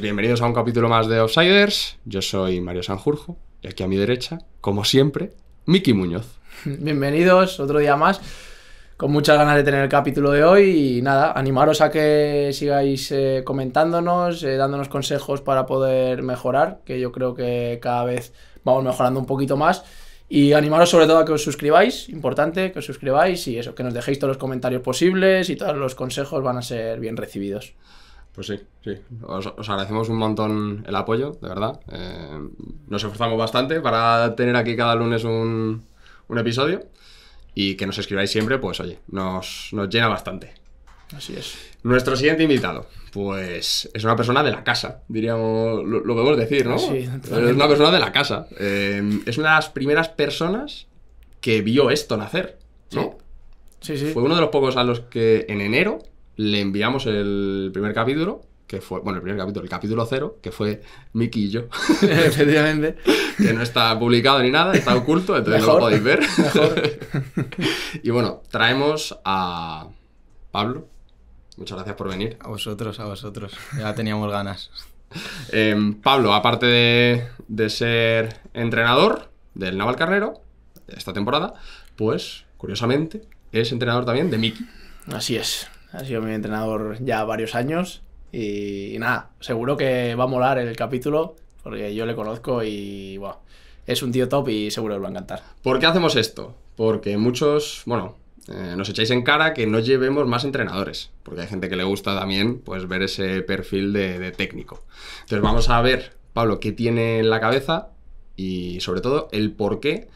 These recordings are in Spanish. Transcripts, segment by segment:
Pues bienvenidos a un capítulo más de Outsiders. Yo soy Mario Sanjurjo y aquí a mi derecha, como siempre, Miki Muñoz. Bienvenidos otro día más. Con muchas ganas de tener el capítulo de hoy y nada, animaros a que sigáis eh, comentándonos, eh, dándonos consejos para poder mejorar, que yo creo que cada vez vamos mejorando un poquito más. Y animaros sobre todo a que os suscribáis, importante que os suscribáis y eso, que nos dejéis todos los comentarios posibles y todos los consejos van a ser bien recibidos. Pues sí, sí. Os, agradecemos un montón el apoyo, de verdad. Eh, nos esforzamos bastante para tener aquí cada lunes un, episodio y que nos escribáis siempre, pues oye, nos, llena bastante. Así es. Nuestro siguiente invitado, pues es una persona de la casa, diríamos, lo, lo podemos decir, ¿no? Ah, sí, es una persona de la casa. Eh, es una de las primeras personas que vio esto nacer, ¿no? sí. sí. Fue uno de los pocos a los que en enero le enviamos el primer capítulo, que fue, bueno, el primer capítulo, el capítulo cero, que fue Miki y yo, efectivamente, que no está publicado ni nada, está oculto, entonces lo podéis ver. y bueno, traemos a Pablo. Muchas gracias por venir. A vosotros, a vosotros. Ya teníamos ganas. Eh, Pablo, aparte de, ser entrenador del Naval Carrero esta temporada, pues, curiosamente, es entrenador también de Miki. Así es. Ha sido mi entrenador ya varios años y, nada, seguro que va a molar el capítulo porque yo le conozco y bueno, es un tío top y seguro que lo va a encantar. ¿Por qué hacemos esto? Porque muchos, bueno, eh, nos echáis en cara que no llevemos más entrenadores, porque hay gente que le gusta también pues, ver ese perfil de, técnico. Entonces vamos a ver, Pablo, qué tiene en la cabeza y sobre todo el porqué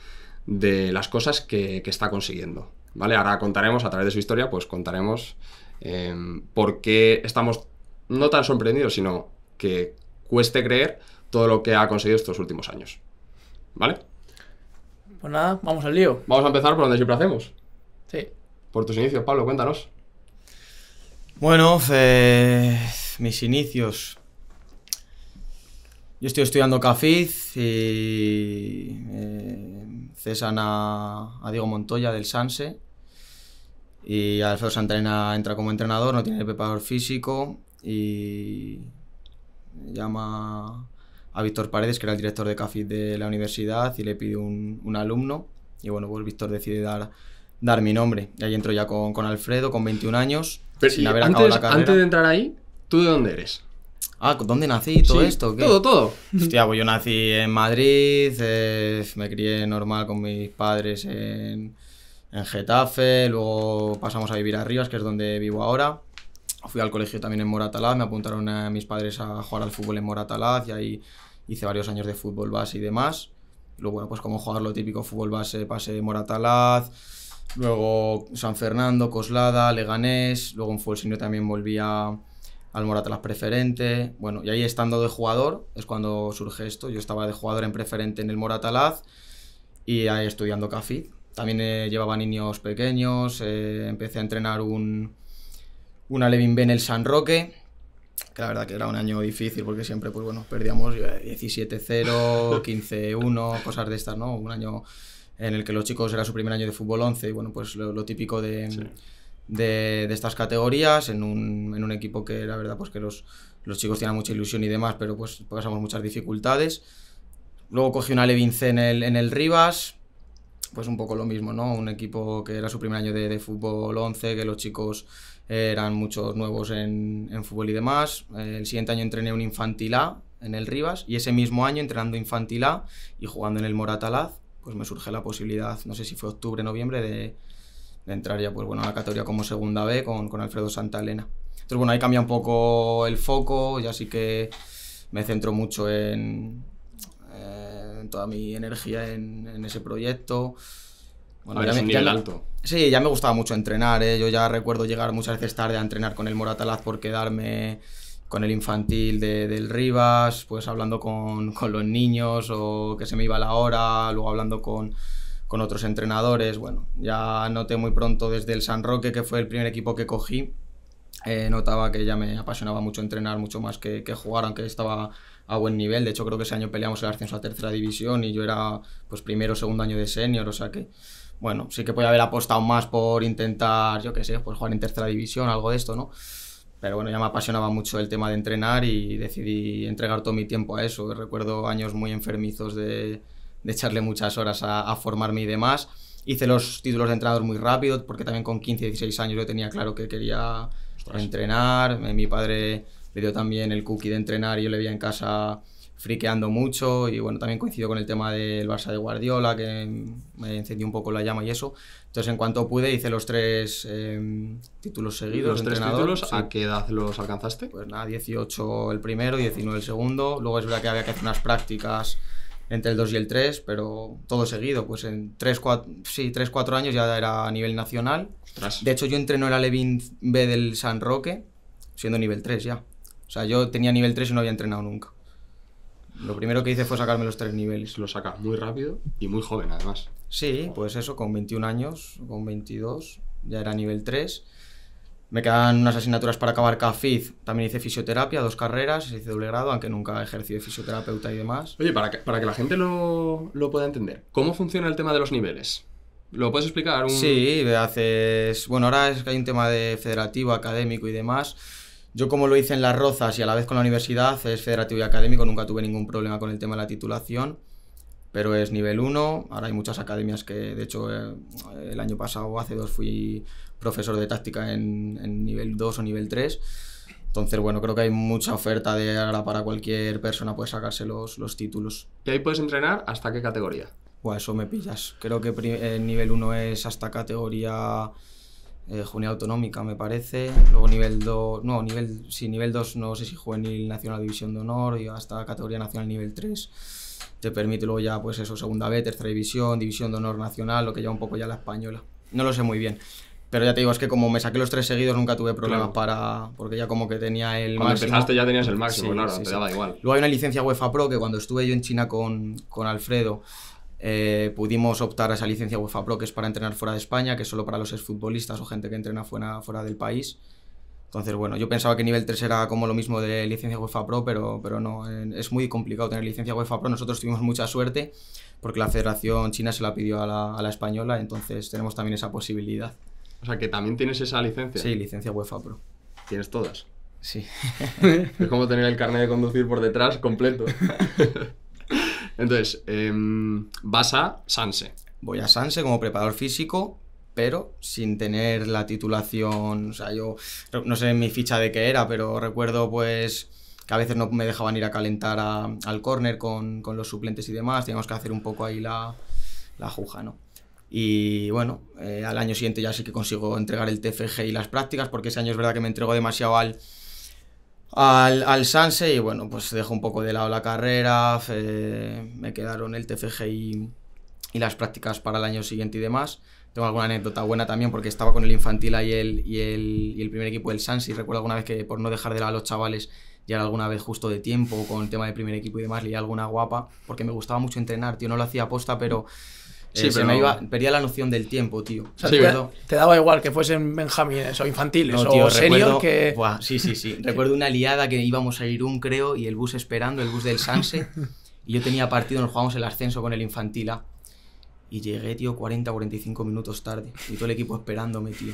de las cosas que, que está consiguiendo. ¿Vale? Ahora contaremos, a través de su historia, pues contaremos Em, porque estamos no tan sorprendidos, sino que cueste creer todo lo que ha conseguido estos últimos años? ¿Vale? Pues nada, vamos al lío. Vamos a empezar por donde siempre hacemos. Sí. Por tus inicios, Pablo, cuéntanos. Bueno, eh, mis inicios. Yo estoy estudiando CAFIZ y eh, César a, a, Diego Montoya del Sanse y Alfredo Santarena entra como entrenador, no tiene preparador físico y llama a Víctor Paredes, que era el director de CAFI de la universidad, y le pide un, alumno. Y bueno, pues Víctor decide dar, dar mi nombre. Y ahí entro ya con, Alfredo, con 21 años, sin haber antes, acabado la carrera. Antes de entrar ahí, ¿tú de dónde eres? Ah, ¿dónde nací y todo esto? ¿qué? Todo, todo. Hostia, pues yo nací en Madrid, eh, me crié normal con mis padres en, en Getafe, luego pasamos a vivir a Rivas, que es donde vivo ahora. Fui al colegio también en Moratalaz, me apuntaron a mis padres a jugar al fútbol en Moratalaz y ahí hice varios años de fútbol base y demás. Luego, pues como jugar lo típico, fútbol base, pasé Moratalaz, luego San Fernando, Coslada, Leganés, luego en fútbol senior también volví al Moratalaz preferente. Bueno, y ahí estando de jugador es cuando surge esto. Yo estaba de jugador en preferente en el Moratalaz y ahí estudiando CAFID también eh, llevaba niños pequeños, eh, empecé a entrenar un, una Levin B en el San Roque, que la verdad que era un año difícil porque siempre, pues bueno, perdíamos 17-0, eh, 15-1, cosas de estas, ¿no? Un año en el que los chicos era su primer año de fútbol 11 y bueno, pues lo, típico de, estas categorías, en un, equipo que la verdad pues que los, chicos tenían mucha ilusión y demás, pero pues pasamos muchas dificultades. Luego cogí una Levin C el, en el Rivas, pues un poco lo mismo, ¿no? Un equipo que era su primer año de, fútbol 11, que los chicos eh, eran muchos nuevos en, fútbol y demás. Eh, el siguiente año entrené un infantil A en el Rivas y ese mismo año entrenando infantil A y jugando en el Moratalaz, pues me surge la posibilidad, no sé si fue octubre, noviembre, de, de entrar ya pues bueno a la categoría como segunda B con, con Alfredo Santa Elena. Entonces bueno, ahí cambia un poco el foco, ya así que me centro mucho en... Eh, toda mi energía en, en ese proyecto. Bueno, ya alto. Sí, ya me gustaba mucho entrenar. ¿eh? Yo ya recuerdo llegar muchas veces tarde a entrenar con el Moratalaz por quedarme con el infantil de, del Rivas, pues hablando con, con, los niños o que se me iba la hora, luego hablando con, con otros entrenadores. Bueno, ya noté muy pronto desde el San Roque, que fue el primer equipo que cogí, eh, notaba que ya me apasionaba mucho entrenar, mucho más que, que jugar, aunque estaba a buen nivel. De hecho, creo que ese año peleamos el ascenso a tercera división y yo era pues primero segundo año de senior, o sea que bueno, sí que podía haber apostado más por intentar, yo qué sé, pues jugar en tercera división, algo de esto, ¿no? Pero bueno, ya me apasionaba mucho el tema de entrenar y decidí entregar todo mi tiempo a eso. Recuerdo años muy enfermizos de, de echarle muchas horas a, a formarme y demás. Hice los títulos de entrenador muy rápido, porque también con 15, 16 años yo tenía claro que quería entrenar. Mi padre le dio también el cookie de entrenar, y yo le vi en casa friqueando mucho y bueno, también coincidió con el tema del Barça de Guardiola, que me encendió un poco la llama y eso. Entonces, en cuanto pude, hice los tres em, títulos seguidos. ¿Los tres títulos a qué edad los alcanzaste? Pues nada, 18 el primero, 19 el segundo. Luego es verdad que había que hacer unas prácticas entre el 2 y el 3, pero todo seguido, pues en 3, 4, sí, años ya era a nivel nacional. De hecho, yo entreno la Levin B del San Roque, siendo nivel 3 ya. O sea, yo tenía nivel 3 y no había entrenado nunca. Lo primero que hice fue sacarme los tres niveles. Lo saca muy rápido y muy joven, además. Sí, pues eso, con 21 años, con 22, ya era nivel 3. Me quedan unas asignaturas para acabar CAFID. También hice fisioterapia, dos carreras, hice doble grado, aunque nunca ejercí de fisioterapeuta y demás. Oye, para que, para que la gente lo, lo pueda entender, ¿cómo funciona el tema de los niveles? ¿Lo puedes explicar? Sí, haces. Bueno, ahora es que hay un tema de federativo, académico y demás yo como lo hice en las Rozas y a la vez con la universidad, es federativo y académico, nunca tuve ningún problema con el tema de la titulación, pero es nivel 1, ahora hay muchas academias que, de hecho, eh, el año pasado o hace dos fui profesor de táctica en, nivel 2 o nivel 3, entonces, bueno, creo que hay mucha oferta de ahora para cualquier persona puede sacarse los, los títulos. ¿Y ahí puedes entrenar hasta qué categoría? o eso me pillas. Creo que eh, nivel 1 es hasta categoría eh, Autonómica, me parece. Luego nivel 2, no, nivel, nivel 2, no sé si juvenil, Nacional División de Honor y hasta categoría nacional nivel 3. Te permite luego ya, pues eso, segunda B, tercera división, división de honor nacional, lo que ya un poco ya la española. No lo sé muy bien. Pero ya te digo, es que como me saqué los tres seguidos nunca tuve problemas para. Porque ya como que tenía el cuando empezaste ya tenías el máximo, no claro, te daba igual. Luego hay una licencia UEFA Pro que cuando estuve yo en China con, con Alfredo, eh, pudimos optar a esa licencia UEFA Pro, que es para entrenar fuera de España, que es solo para los exfutbolistas o gente que entrena fuera, fuera del país. Entonces, bueno, yo pensaba que nivel 3 era como lo mismo de licencia UEFA Pro, pero, pero no, eh, es muy complicado tener licencia UEFA Pro. Nosotros tuvimos mucha suerte porque la Federación China se la pidió a la, a la española, entonces tenemos también esa posibilidad. O sea, que también tienes esa licencia. Sí, licencia UEFA Pro. ¿Tienes todas? Sí. es como tener el carnet de conducir por detrás completo. Entonces, em, vas a Sanse. Voy a Sanse como preparador físico, pero sin tener la titulación. O sea, yo no sé en mi ficha de qué era, pero recuerdo pues que a veces no me dejaban ir a calentar al córner con, los suplentes y demás. Teníamos que hacer un poco ahí la, la juja, ¿no? Y bueno, eh, al año siguiente ya sí que consigo entregar el TFG y las prácticas, porque ese año es verdad que me entregó demasiado al al, al Sanse y bueno, pues dejo un poco de lado la carrera, me quedaron el TFG y, las prácticas para el año siguiente y demás. Tengo alguna anécdota buena también porque estaba con el infantil ahí y, el, y el primer equipo del Sanse y recuerdo alguna vez que por no dejar de lado a los chavales ya alguna vez justo de tiempo con el tema de primer equipo y demás, leía alguna guapa porque me gustaba mucho entrenar, tío, no lo hacía aposta pero Sí, eh, pero... me iba, perdía la noción del tiempo, tío. te, daba igual que fuesen benjamines o infantiles o serios sí, sí, sí. recuerdo una liada que íbamos a ir un creo y el bus esperando, el bus del Sanse, y yo tenía partido, nos jugamos el ascenso con el infantil A. Y llegué, tío, 40 45 minutos tarde. Y todo el equipo esperándome, tío.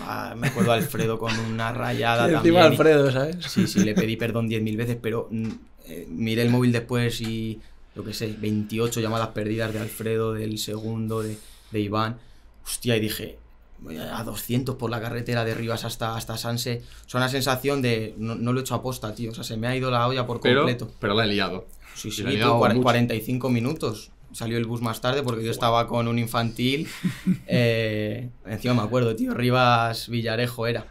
Ah, me acuerdo a Alfredo con una rayada sí, también. Alfredo, ¿sabes? Sí, sí, le pedí perdón 10.000 veces, pero mm, eh, miré el móvil después y yo qué sé, 28 llamadas perdidas de Alfredo, del segundo, de, de Iván. Hostia, y dije, voy a 200 por la carretera de Rivas hasta, hasta Sanse. O sea, una sensación de. No, lo he hecho aposta, tío. O sea, se me ha ido la olla por completo. Pero, la he liado. Sí, sí, he liado 45 minutos. Salió el bus más tarde porque yo estaba con un infantil. Eh, encima me acuerdo, tío. Rivas Villarejo era.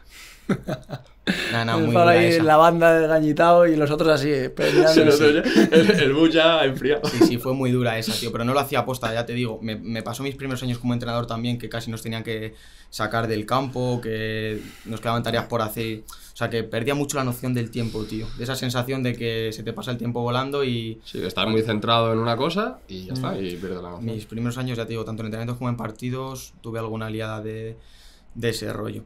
la banda de gañitado y los otros así, eh, peleando. el, el bus ya enfriado. Sí, sí, fue muy dura esa, tío. Pero no lo hacía aposta, ya te digo. Me, pasó mis primeros años como entrenador también, que casi nos tenían que sacar del campo, que nos quedaban tareas por hacer. O sea, que perdía mucho la noción del tiempo, tío. De esa sensación de que se te pasa el tiempo volando y. Sí, estar muy centrado en una cosa y ya está, mm. Mis primeros años, ya te digo, tanto en entrenamientos como en partidos, tuve alguna liada de, de ese rollo.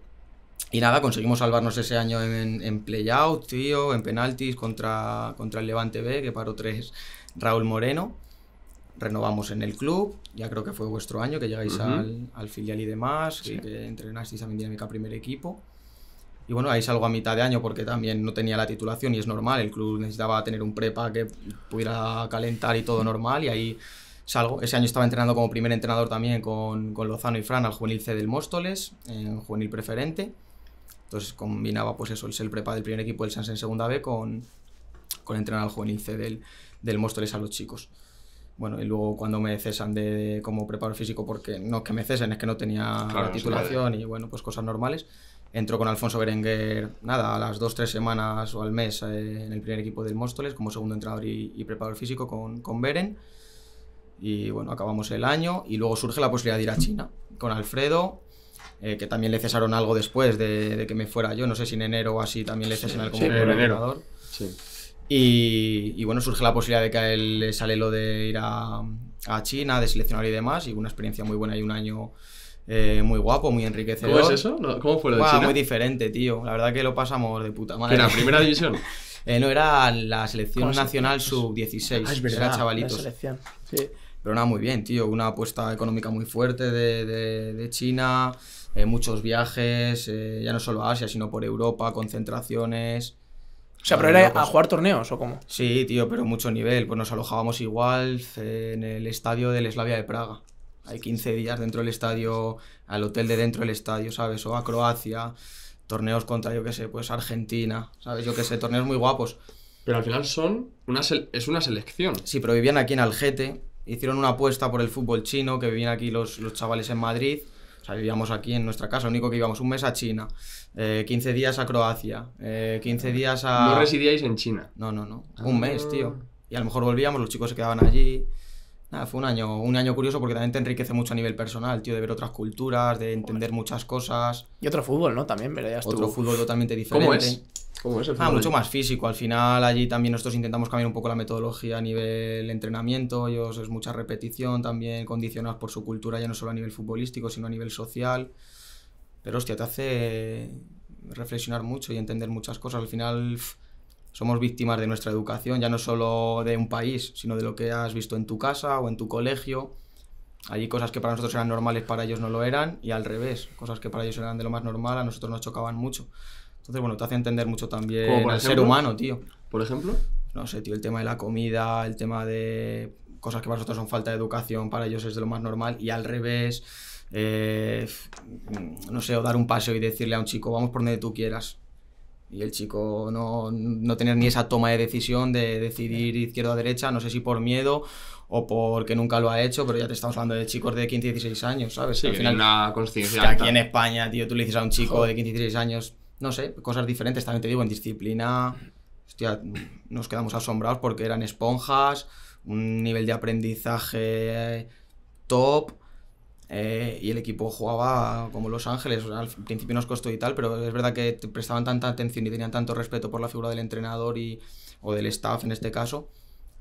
Y nada, conseguimos salvarnos ese año en, en playout, tío, en penaltis contra, contra el Levante B, que paró tres Raúl Moreno. Renovamos en el club, ya creo que fue vuestro año, que llegáis al, filial y demás, y que entrenasteis también dinámica primer equipo. Y bueno, ahí salgo a mitad de año porque también no tenía la titulación y es normal, el club necesitaba tener un prepa que pudiera calentar y todo normal y ahí salgo. Ese año estaba entrenando como primer entrenador también con, con Lozano y Fran al juvenil C del Móstoles, en juvenil preferente. Entonces combinaba pues eso, el ser prepa del primer equipo del Sans en segunda B con, con entrenar al juvenil C del, del Móstoles a los chicos. Bueno, y luego cuando me cesan de, como preparador físico, porque no es que me cesen, es que no tenía articulación titulación y bueno, pues cosas normales. Entró con Alfonso Berenguer, nada, a las dos, tres semanas o al mes eh, en el primer equipo del Móstoles como segundo entrenador y, y preparador físico con, con Beren. Y bueno, acabamos el año y luego surge la posibilidad de ir a China con Alfredo eh, que también le cesaron algo después de, que me fuera yo, no sé si en enero o así también le cesaron como sí, en enero. Sí. Y, bueno, surge la posibilidad de que a él le sale lo de ir a, China, de seleccionar y demás, y una experiencia muy buena y un año eh, muy guapo, muy enriquecedor. ¿Cómo es eso? ¿Cómo fue lo de China? Muy diferente, tío. La verdad que lo pasamos de puta madre. ¿Era primera división? Eh, no, era la selección nacional sub-16. Ah, era chavalitos. La selección, sí. Pero nada, muy bien, tío. Una apuesta económica muy fuerte de, de China. Eh, muchos viajes, eh, ya no solo a Asia, sino por Europa, concentraciones. O sea, a jugar torneos o cómo? Sí, tío, pero mucho nivel. Pues nos alojábamos igual en el estadio del Slavia de Praga. Hay 15 días dentro del estadio, al hotel de dentro del estadio, ¿sabes? O a Croacia, torneos contra, yo qué sé, pues Argentina, ¿sabes? Yo qué sé, torneos muy guapos. Pero al final son una es una selección. Sí, pero vivían aquí en Algete, hicieron una apuesta por el fútbol chino, que vivían aquí los, los chavales en Madrid. O sea, vivíamos aquí en nuestra casa, único que íbamos un mes a China, 15 eh, días a Croacia, eh, 15 días a... ¿No residíais en China? No, no, no. Un mes, tío. Ah. Y a lo mejor volvíamos, los chicos se quedaban allí fue un año, un año curioso porque también te enriquece mucho a nivel personal, tío, de ver otras culturas, de entender muchas cosas. Y otro fútbol, ¿no? También verías Otro fútbol totalmente diferente. ¿Cómo es? Ah, mucho más físico. Al final allí también nosotros intentamos cambiar un poco la metodología a nivel entrenamiento. Ellos es mucha repetición también, condicionados por su cultura, ya no solo a nivel futbolístico, sino a nivel social. Pero hostia, te hace reflexionar mucho y entender muchas cosas. Al final somos víctimas de nuestra educación, ya no solo de un país, sino de lo que has visto en tu casa o en tu colegio. Hay cosas que para nosotros eran normales, para ellos no lo eran, y al revés, cosas que para ellos eran de lo más normal, a nosotros nos chocaban mucho. Entonces, bueno, te hace entender mucho también el ser humano, tío. ¿Por ejemplo? No sé, tío, el tema de la comida, el tema de cosas que para nosotros son falta de educación, para ellos es de lo más normal, y al revés, eh, no sé, o dar un paseo y decirle a un chico, vamos por donde tú quieras, y el chico no, tener ni esa toma de decisión de decidir izquierda o derecha, no sé si por miedo o porque nunca lo ha hecho, pero ya te estamos hablando de chicos de 15, 16 años, ¿sabes? una conciencia. aquí en España, tío, tú le dices a un chico de 15, 16 años, no sé, cosas diferentes, también te digo, en disciplina, nos quedamos asombrados porque eran esponjas, un nivel de aprendizaje top eh, y el equipo jugaba como Los Ángeles. al principio nos costó y tal, pero es verdad que prestaban tanta atención y tenían tanto respeto por la figura del entrenador y, o del staff en este caso,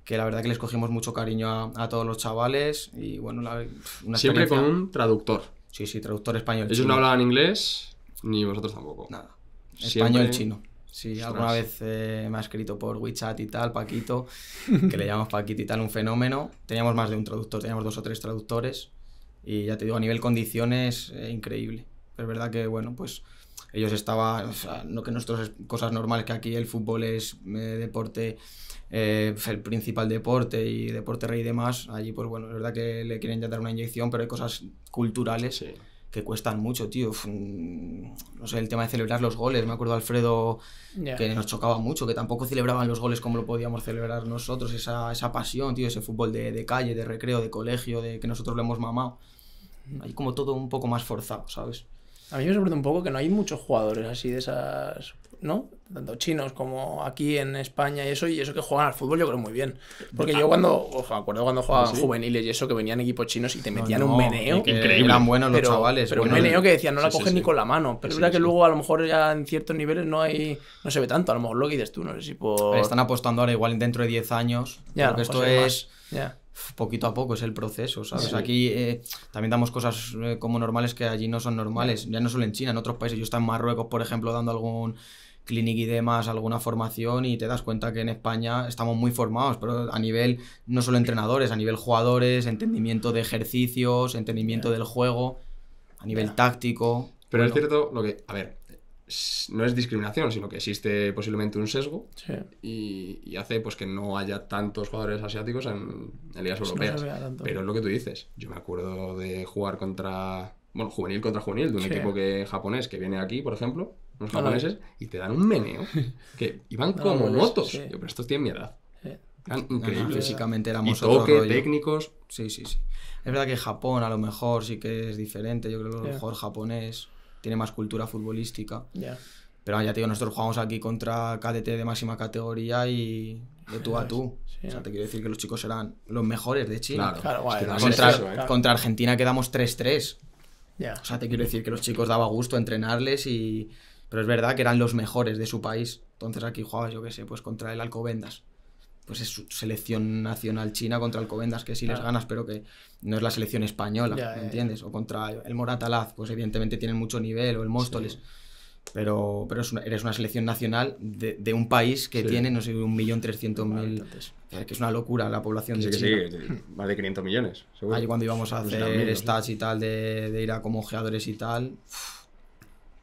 que la verdad que les cogimos mucho cariño a, todos los chavales. Y bueno, Siempre con un traductor. Sí, sí, traductor español. Ellos no hablaban inglés, ni vosotros tampoco. Nada. Español chino. Sí, alguna vez eh, me ha escrito por WeChat y tal, Paquito, que le llamamos Paquito y tal, un fenómeno. Teníamos más de un traductor, teníamos dos o tres traductores. Y ya te digo, a nivel condiciones, eh, increíble. Pero es verdad que, bueno, pues ellos estaban, no que nuestras cosas normales, que aquí el fútbol es eh, deporte, eh, el principal deporte y deporte rey y demás, allí pues bueno, es verdad que le quieren ya dar una inyección, pero hay cosas culturales que cuestan mucho, tío. Mm, no sé, el tema de celebrar los goles, me acuerdo Alfredo que nos chocaba mucho, que tampoco celebraban los goles como lo podíamos celebrar nosotros, esa, esa pasión, tío, ese fútbol de, de calle, de recreo, de colegio, de que nosotros lo hemos mamado. Hay como todo un poco más forzado, ¿sabes? A mí me sorprende un poco que no hay muchos jugadores así de esas, ¿no? Tanto chinos como aquí en España y eso, y eso que juegan al fútbol yo creo muy bien. Porque ah, yo cuando, ojo, acuerdo cuando jugaban ah, juveniles y eso, que venían equipos chinos y te metían un meneo. increíble. Eran buenos los chavales. Pero un meneo que decían, no la cogen ni con la mano. Pero es verdad que luego a lo mejor ya en ciertos niveles no hay, no se ve tanto, a lo mejor lo que dices tú, no sé si por... Están apostando ahora igual dentro de 10 años. Ya, porque pues esto es... Ya poquito a poco es el proceso, ¿sabes? Aquí eh, también damos cosas eh, como normales que allí no son normales, ya no solo en China, en otros países, yo estaba en Marruecos, por ejemplo, dando algún clinic y demás, alguna formación y te das cuenta que en España estamos muy formados, pero a nivel no solo entrenadores, a nivel jugadores, entendimiento de ejercicios, entendimiento del juego, a nivel táctico. Pero es cierto lo que, a ver, no es discriminación, sino que existe posiblemente un sesgo y, hace pues que no haya tantos jugadores asiáticos en, ligas europeas. Pero es lo que tú dices. Yo me acuerdo de jugar contra, bueno, juvenil contra juvenil, de un equipo que japonés que viene aquí, por ejemplo, unos japoneses, y te dan un meneo que iban como motos. Yo, pero estos tienen mi edad. Eran físicamente éramos y técnicos. Sí, sí, sí. Es verdad que Japón a lo mejor sí que es diferente. Yo creo que a lo mejor japonés tiene más cultura futbolística. Pero ya te digo, nosotros jugamos aquí contra KDT de máxima categoría y de tú a tú. o sea, te quiero decir que los chicos eran los mejores de Chile, Claro, claro, contra, Argentina quedamos 3-3. O sea, te quiero decir que los chicos daba gusto entrenarles y... Pero es verdad que eran los mejores de su país. Entonces aquí jugabas, yo qué sé, pues contra el Alcobendas pues es su selección nacional china contra el Covendas, que sí les ganas, pero que no es la selección española, ¿me entiendes? O contra el Moratalaz, pues evidentemente tienen mucho nivel, o el Móstoles. Pero, pero eres una selección nacional de, un país que tiene, no sé, un millón trescientos mil. Eh, que es una locura la población de China. Sí, sí, más de 500 millones. Seguro. Allí cuando íbamos a pues hacer el stats y tal, de, ir a como geadores y tal.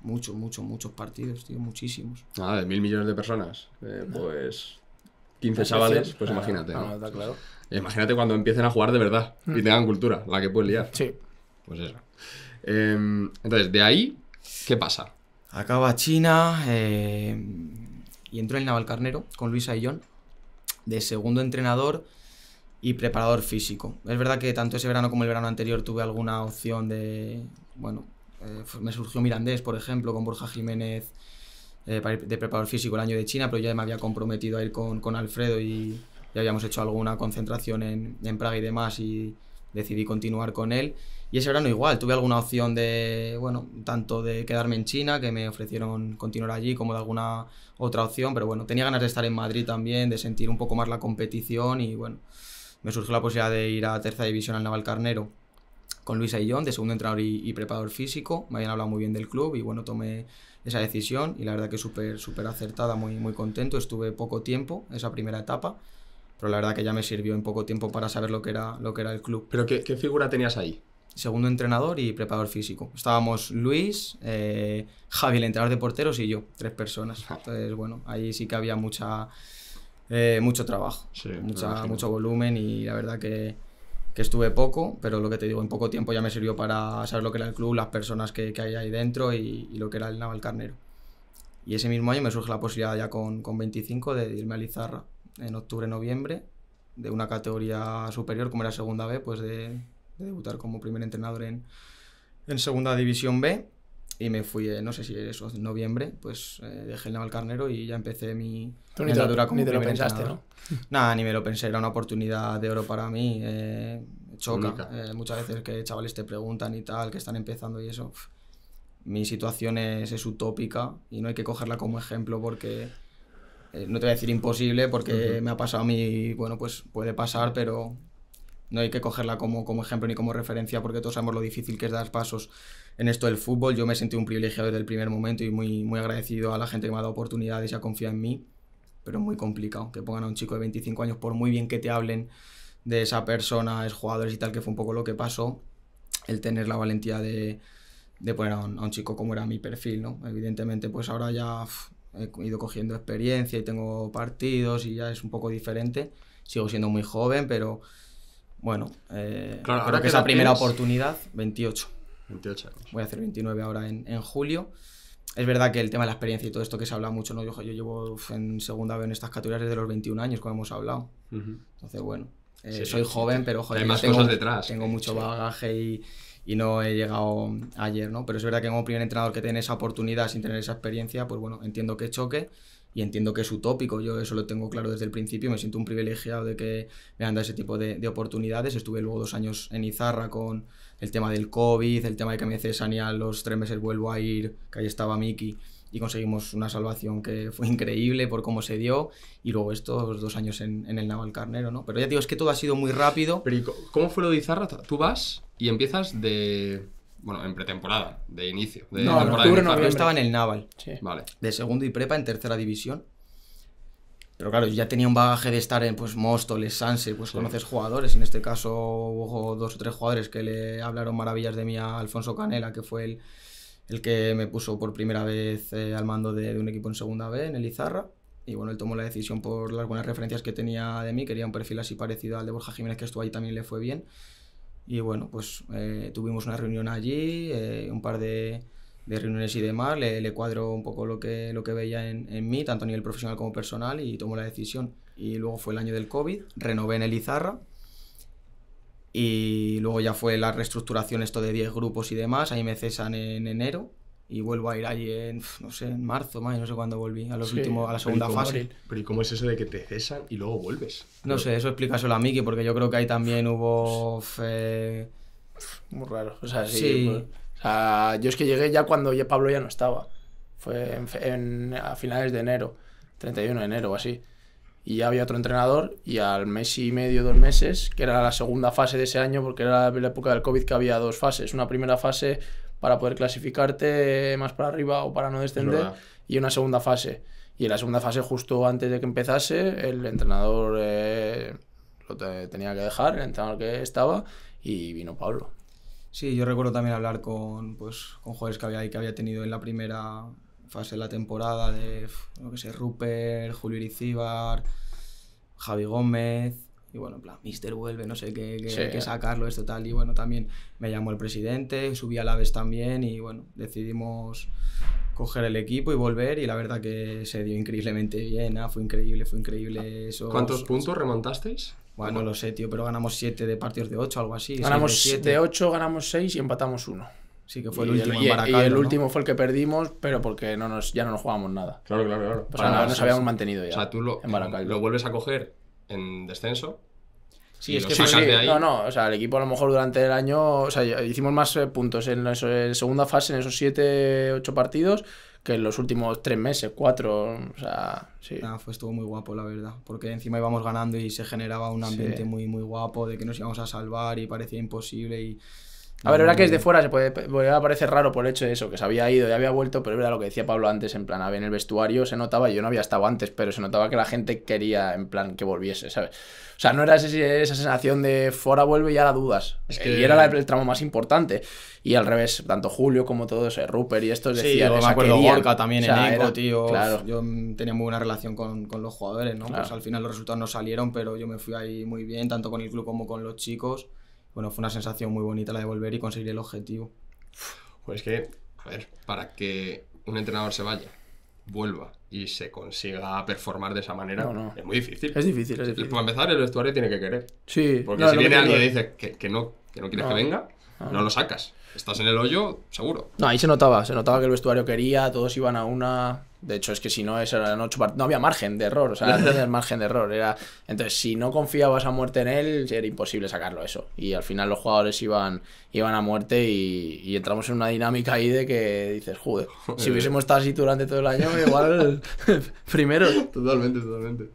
muchos, muchos, muchos partidos, tío, muchísimos. Ah, de mil millones de personas. Eh, pues 15 chavales, pues ah, imagínate. Ah, imagínate cuando empiecen a jugar de verdad y mm. tengan cultura, la que puedes liar. Sí. Pues eso. Em, entonces, de ahí, ¿qué pasa? Acaba China eh, y entró en el Carnero con Luis Ayllón de segundo entrenador y preparador físico. Es verdad que tanto ese verano como el verano anterior tuve alguna opción de, bueno, eh, me surgió Mirandés, por ejemplo, con Borja Jiménez eh, de preparador físico el año de China, pero ya me había comprometido a ir con, Alfredo y ya habíamos hecho alguna concentración en, Praga y demás y decidí continuar con él. Y ese verano igual, tuve alguna opción de, bueno, tanto de quedarme en China, que me ofrecieron continuar allí, como de alguna otra opción, pero bueno, tenía ganas de estar en Madrid también, de sentir un poco más la competición y bueno, me surgió la posibilidad de ir a tercera división al Naval Carnero con Luis Aillón, de segundo entrenador y, y preparador físico, me habían hablado muy bien del club y bueno, tomé esa decisión y la verdad que súper súper acertada, muy, muy contento. Estuve poco tiempo esa primera etapa, pero la verdad que ya me sirvió en poco tiempo para saber lo que era, lo que era el club. ¿Pero qué, qué figura tenías ahí? Segundo entrenador y preparador físico. Estábamos Luis, Javier eh, Javi, el entrenador de porteros y yo, tres personas. Ah. Entonces, bueno, ahí sí que había mucha, eh, mucho trabajo, mucha, mucho volumen y la verdad que que estuve poco, pero lo que te digo, en poco tiempo ya me sirvió para saber lo que era el club, las personas que, que hay ahí dentro y, lo que era el Naval Carnero. Y ese mismo año me surge la posibilidad ya con, con 25 de irme a Lizarra en octubre-noviembre de una categoría superior como era segunda B, pues de, de debutar como primer entrenador en, en segunda división B y me fui, eh, no sé si eso, en noviembre, pues eh, dejé el Navalcarnero y ya empecé mi Tú ni, ni te lo pensaste, ¿no? Nada, ni me lo pensé, era una oportunidad de oro para mí. Eh, choca. muchas veces que chavales te preguntan y tal, que están empezando y eso. mi situación es, utópica y no hay que cogerla como ejemplo porque no te voy a decir imposible porque me ha pasado a mí, bueno, pues puede pasar, pero no hay que cogerla como, como ejemplo ni como referencia porque todos sabemos lo difícil que es dar pasos en esto del fútbol. Yo me sentí un privilegiado desde el primer momento y muy, muy agradecido a la gente que me ha dado oportunidades y ha confiado en mí, pero es muy complicado que pongan a un chico de 25 años, por muy bien que te hablen de esa persona, es jugadores y tal, que fue un poco lo que pasó, el tener la valentía de, poner a un, chico como era mi perfil, ¿no? Evidentemente, pues ahora ya he ido cogiendo experiencia y tengo partidos y ya es un poco diferente. Sigo siendo muy joven, pero bueno, eh, creo que es la primera oportunidad, 28. Voy a hacer 29 ahora en, en julio. Es verdad que el tema de la experiencia y todo esto que se habla mucho, ¿no? Yo, yo llevo en segunda vez en estas categorías desde los 21 años, como hemos hablado. Entonces, bueno, eh, soy joven, pero joder, tengo, detrás. Tengo mucho bagaje y, y, no he llegado ayer, ¿no? Pero es verdad que como primer entrenador que tiene esa oportunidad sin tener esa experiencia, pues bueno, entiendo que choque y entiendo que es utópico. Yo eso lo tengo claro desde el principio. Me siento un privilegiado de que me han dado ese tipo de, de oportunidades. Estuve luego dos años en Izarra con el tema del COVID, el tema de que me cesan los tres meses vuelvo a ir, que ahí estaba Miki y conseguimos una salvación que fue increíble por cómo se dio y luego estos dos años en, el Naval Carnero, ¿no? Pero ya digo, es que todo ha sido muy rápido. Pero ¿cómo fue lo de Izarra? Tú vas y empiezas de... Bueno, en pretemporada, de inicio. no, en octubre, no, yo estaba en el Naval. Vale. De segundo y prepa en tercera división. Pero claro, yo ya tenía un bagaje de estar en pues Móstoles, Sanse, pues conoces jugadores. En este caso hubo dos o tres jugadores que le hablaron maravillas de mí a Alfonso Canela, que fue el, el que me puso por primera vez eh, al mando de, un equipo en segunda B, en el Izarra. Y bueno, él tomó la decisión por las buenas referencias que tenía de mí. Quería un perfil así parecido al de Borja Jiménez, que estuvo ahí también le fue bien. Y bueno, pues eh, tuvimos una reunión allí, eh, un par de de reuniones y demás, le, le, cuadro un poco lo que, lo que veía en, mí, tanto a nivel profesional como personal, y tomo la decisión. Y luego fue el año del COVID, renové en el Izarra, y luego ya fue la reestructuración esto de 10 grupos y demás, ahí me cesan en enero, y vuelvo a ir allí en, no sé, en marzo, más, no sé cuándo volví, a los últimos, a la segunda fase. Pero ¿y cómo es eso de que te cesan y luego vuelves? No sé, eso explícaselo a Miki, porque yo creo que ahí también hubo... Eh, muy raro, o sea, sí... Pues, Ah, yo es que llegué ya cuando ya Pablo ya no estaba. Fue en, a finales de enero, 31 de enero o así. Y ya había otro entrenador y al mes y medio, dos meses, que era la segunda fase de ese año, porque era la época del COVID que había dos fases. Una primera fase para poder clasificarte más para arriba o para no descender y una segunda fase. Y en la segunda fase, justo antes de que empezase, el entrenador eh, lo tenía que dejar, el entrenador que estaba, y vino Pablo. Sí, yo recuerdo también hablar con, pues, con jugadores que había, que había tenido en la primera fase de la temporada, de lo sé, Rupert, Julio Iricíbar, Javi Gómez, y bueno, en plan, Mister vuelve, no sé qué, sacarlo, esto tal. Y bueno, también me llamó el presidente, subí a la vez también y bueno, decidimos coger el equipo y volver y la verdad que se dio increíblemente bien, ah, fue increíble, fue increíble ah, eso. ¿Cuántos puntos remontasteis? Bueno, no lo sé, tío, pero ganamos 7 de partidos de 8, algo así. Ganamos 7 8, ganamos 6 y empatamos 1. Sí, que fue el y último. El, y el último fue el que perdimos, pero porque no nos, ya no nos jugábamos nada. Claro, claro, claro. O sea, nos habíamos mantenido ya. O sea, tú lo, lo vuelves a coger en descenso Sí, es que sí, no, no, o sea, el equipo a lo mejor durante el año, o sea, hicimos más eh, puntos en, la, segunda fase, en esos 7, 8 partidos, que en los últimos tres meses, cuatro, o sea, sí. Ah, fue, estuvo muy guapo, la verdad, porque encima íbamos ganando y se generaba un ambiente muy, muy guapo de que nos íbamos a salvar y parecía imposible y a ver, era que es de fuera se puede, pues, parecer raro por el hecho de eso, que se había ido y había vuelto, pero era lo que decía Pablo antes, en plan, a ver, en el vestuario se notaba, yo no había estado antes, pero se notaba que la gente quería, en plan, que volviese, ¿sabes? O sea, no era esa sensación de fuera vuelve y ahora dudas. Es que... Y era el tramo más importante. Y al revés, tanto Julio como todos, eh, Rupert y estos decían... Sí, yo me acuerdo también, en Eco, tío. Claro. Yo tenía muy buena relación con, los jugadores, ¿no? Pues al final los resultados no salieron, pero yo me fui ahí muy bien, tanto con el club como con los chicos bueno, fue una sensación muy bonita la de volver y conseguir el objetivo. Pues que, a ver, para que un entrenador se vaya, vuelva y se consiga performar de esa manera, es muy difícil. Es difícil, es difícil. Para empezar, el vestuario tiene que querer. Sí. Porque si viene alguien y dice que, no, que no quieres que venga, no lo sacas. Estás en el hoyo, seguro. No, ahí se notaba, se notaba que el vestuario quería, todos iban a una... De hecho, es que si no, la no había margen de error, o sea, margen de error. Era... Entonces, si no confiabas a muerte en él, era imposible sacarlo eso. Y al final los jugadores iban, iban a muerte y, entramos en una dinámica ahí de que dices, joder, si hubiésemos estado así durante todo el año, igual primero. Totalmente, totalmente.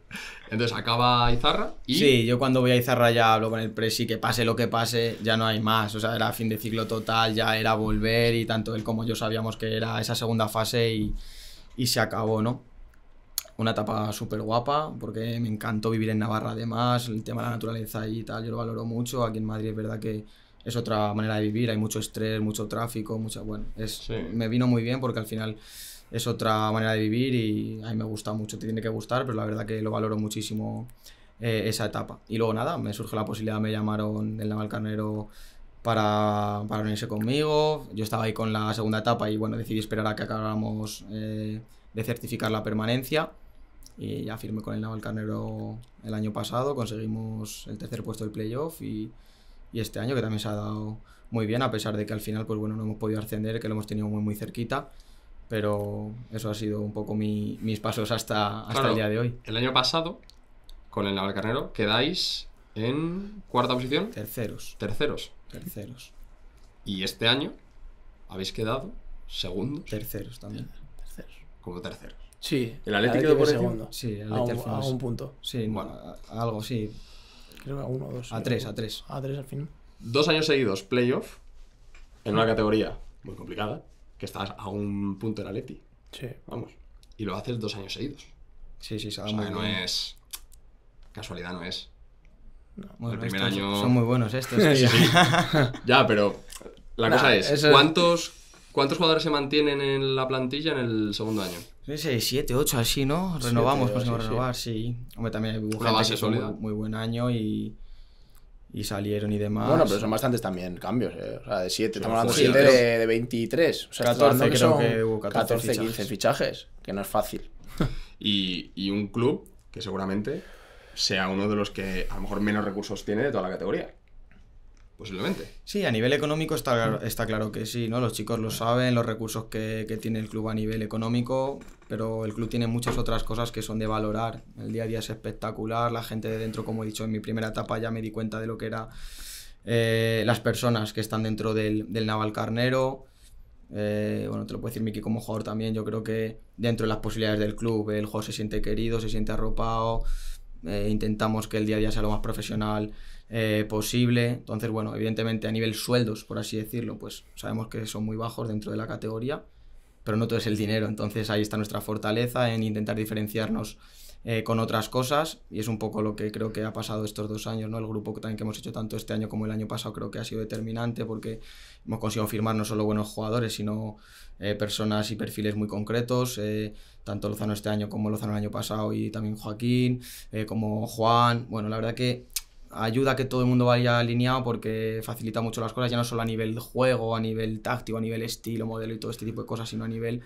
Entonces acaba Izarra y... Sí, yo cuando voy a Izarra ya hablo con el presi, que pase lo que pase, ya no hay más. O sea, era fin de ciclo total, ya era volver y tanto él como yo sabíamos que era esa segunda fase y y se acabó, ¿no? Una etapa súper guapa, porque me encantó vivir en Navarra además, el tema de la naturaleza y tal, yo lo valoro mucho, aquí en Madrid es verdad que es otra manera de vivir, hay mucho estrés, mucho tráfico, mucha, bueno, es, me vino muy bien porque al final es otra manera de vivir y a mí me gusta mucho, te tiene que gustar, pero la verdad que lo valoro muchísimo eh, esa etapa. Y luego nada, me surge la posibilidad, me llamaron del Carnero para, unirse conmigo. Yo estaba ahí con la segunda etapa y bueno, decidí esperar a que acabáramos eh, de certificar la permanencia. Y ya firmé con el Naval Carnero el año pasado, conseguimos el tercer puesto del playoff y, este año que también se ha dado muy bien, a pesar de que al final pues bueno, no hemos podido ascender, que lo hemos tenido muy muy cerquita. Pero eso ha sido un poco mis pasos hasta, el día de hoy. El año pasado, con el Navalcarnero, quedáis en cuarta posición. Terceros. Terceros. Terceros. Y este año habéis quedado segundos. Terceros también. Eh, terceros. Como terceros. Sí. El Atlético quedó por segundo. Sí, el A, un punto. Sí, bueno, algo, sí. Creo que a uno o dos. A tres, a tres. A tres al final. Dos años seguidos, playoff, en una mm. categoría muy complicada, que estás a un punto del Atleti. Sí. Vamos. Y lo haces dos años seguidos. Sí, sí, sabemos. no es. Casualidad no es el primer año... Son muy buenos estos. ya, pero la cosa es, ¿cuántos, ¿cuántos jugadores se mantienen en la plantilla en el segundo año? No sé, 7, 8 así, ¿no? Renovamos, pues renovar, sí. Hombre, también hay Una base Muy, buen año y salieron y demás. Bueno, pero son bastantes también cambios. ¿eh? O sea, de 7, estamos hablando siete de, de, 23. O sea, 14 creo que hubo 14, fichajes. 15 fichajes, que no es fácil. y, un club que seguramente sea uno de los que a lo mejor menos recursos tiene de toda la categoría. Posiblemente. Sí, a nivel económico está, está claro que sí, ¿no? Los chicos lo saben, los recursos que, tiene el club a nivel económico, pero el club tiene muchas otras cosas que son de valorar. El día a día es espectacular, la gente de dentro, como he dicho en mi primera etapa, ya me di cuenta de lo que eran eh, las personas que están dentro del, Naval Carnero. Eh, bueno, te lo puede decir Miki como jugador también. Yo creo que dentro de las posibilidades del club, el jugador se siente querido, se siente arropado, eh, intentamos que el día a día sea lo más profesional eh, posible. Entonces, bueno, evidentemente a nivel sueldos, por así decirlo, pues sabemos que son muy bajos dentro de la categoría, pero no todo es el dinero. Entonces ahí está nuestra fortaleza en intentar diferenciarnos eh, con otras cosas y es un poco lo que creo que ha pasado estos dos años, ¿no? El grupo que, también que hemos hecho tanto este año como el año pasado creo que ha sido determinante porque hemos conseguido firmar no solo buenos jugadores, sino eh, personas y perfiles muy concretos, eh, tanto Lozano este año como Lozano el año pasado y también Joaquín, como Juan, bueno, la verdad que ayuda a que todo el mundo vaya alineado porque facilita mucho las cosas, ya no solo a nivel juego, a nivel táctico, a nivel estilo, modelo y todo este tipo de cosas, sino a nivel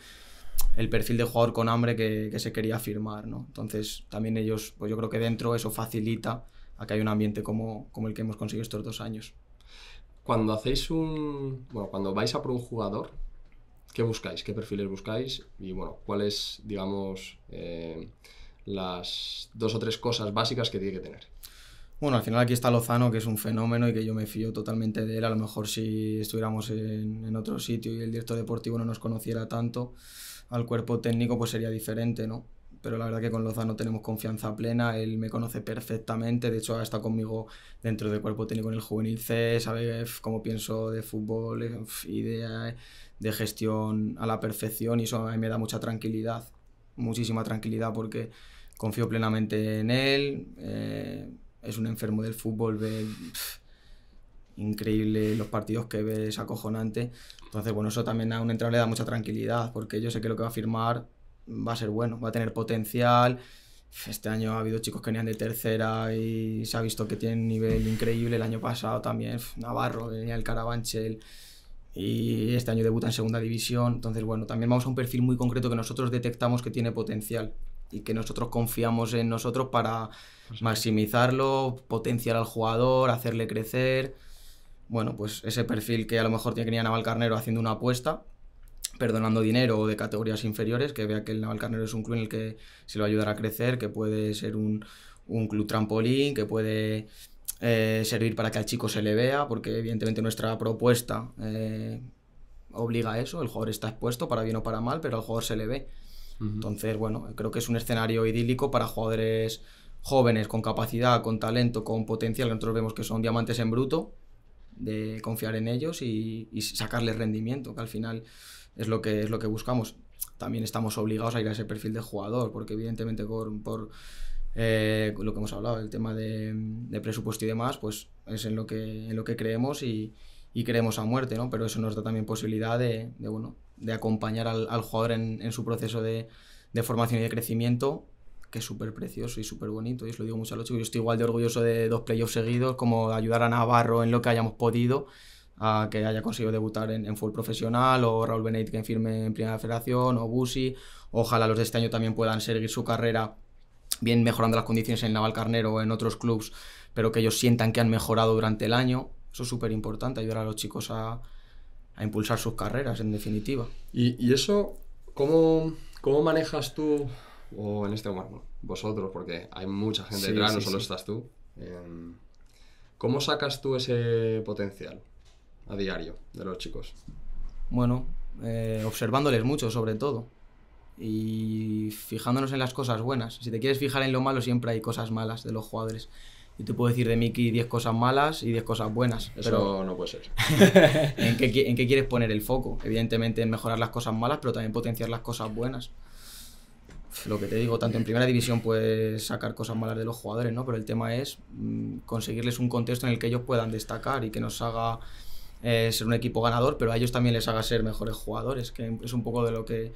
el perfil de jugador con hambre que, se quería firmar. ¿no? Entonces, también ellos, pues yo creo que dentro eso facilita a que haya un ambiente como, el que hemos conseguido estos dos años. Cuando hacéis un. Bueno, cuando vais a por un jugador, ¿qué buscáis? ¿Qué perfiles buscáis? Y bueno, ¿cuáles, digamos, eh, las dos o tres cosas básicas que tiene que tener? Bueno, al final aquí está Lozano, que es un fenómeno y que yo me fío totalmente de él. A lo mejor si estuviéramos en, otro sitio y el director deportivo no nos conociera tanto, al cuerpo técnico pues sería diferente, ¿no? pero la verdad que con Lozano tenemos confianza plena, él me conoce perfectamente, de hecho ha estado conmigo dentro del cuerpo técnico en el juvenil C, sabe cómo pienso de fútbol y eh, eh, de, gestión a la perfección y eso me da mucha tranquilidad, muchísima tranquilidad porque confío plenamente en él. Eh, es un enfermo del fútbol, ve increíble los partidos que ves, acojonante. Entonces, bueno, eso también a un entrenador le da mucha tranquilidad, porque yo sé que lo que va a firmar va a ser bueno, va a tener potencial. Este año ha habido chicos que venían de tercera y se ha visto que tienen nivel increíble. El año pasado también Navarro, venía el Carabanchel y este año debuta en segunda división. Entonces, bueno, también vamos a un perfil muy concreto que nosotros detectamos que tiene potencial y que nosotros confiamos en nosotros para pues maximizarlo, potenciar al jugador, hacerle crecer. Bueno, pues ese perfil que a lo mejor tiene que ir Naval Carnero haciendo una apuesta, perdonando dinero de categorías inferiores, que vea que el Naval Carnero es un club en el que se lo ayudará a crecer, que puede ser un, club trampolín, que puede eh, servir para que al chico se le vea, porque evidentemente nuestra propuesta eh, obliga a eso, el jugador está expuesto para bien o para mal, pero al jugador se le ve. Entonces, bueno, creo que es un escenario idílico para jugadores jóvenes con capacidad, con talento, con potencial, que nosotros vemos que son diamantes en bruto, de confiar en ellos y, y sacarles rendimiento, que al final es lo que, es lo que buscamos. También estamos obligados a ir a ese perfil de jugador, porque evidentemente por, por eh, lo que hemos hablado, el tema de, presupuesto y demás, pues es en lo que, en lo que creemos y, y creemos a muerte, ¿no? Pero eso nos da también posibilidad de, de bueno, de acompañar al, jugador en, su proceso de, formación y de crecimiento, que es súper precioso y súper bonito. Y os lo digo mucho a los chicos, yo estoy igual de orgulloso de dos playoffs seguidos, como ayudar a Navarro en lo que hayamos podido, a que haya conseguido debutar en, full profesional, o Raúl Benet que firme en Primera Federación, o Busi. Ojalá los de este año también puedan seguir su carrera bien mejorando las condiciones en Naval Carnero o en otros clubes, pero que ellos sientan que han mejorado durante el año. Eso es súper importante, ayudar a los chicos a, impulsar sus carreras, en definitiva. ¿Y, eso cómo, cómo, manejas tú, o en este bueno, vosotros, porque hay mucha gente detrás, no solo estás tú, em, ¿cómo sacas tú ese potencial a diario de los chicos? Bueno, eh, observándoles mucho, sobre todo, y fijándonos en las cosas buenas. Si te quieres fijar en lo malo, siempre hay cosas malas de los jugadores. Yo te puedo decir de Mickey 10 cosas malas y 10 cosas buenas. pero no puede ser. ¿en, qué, quieres poner el foco? Evidentemente en mejorar las cosas malas, pero también potenciar las cosas buenas lo que te digo, tanto en primera división puedes sacar cosas malas de los jugadores, ¿no? Pero el tema es mm, conseguirles un contexto en el que ellos puedan destacar y que nos haga eh, ser un equipo ganador, pero a ellos también les haga ser mejores jugadores, que es un poco de lo que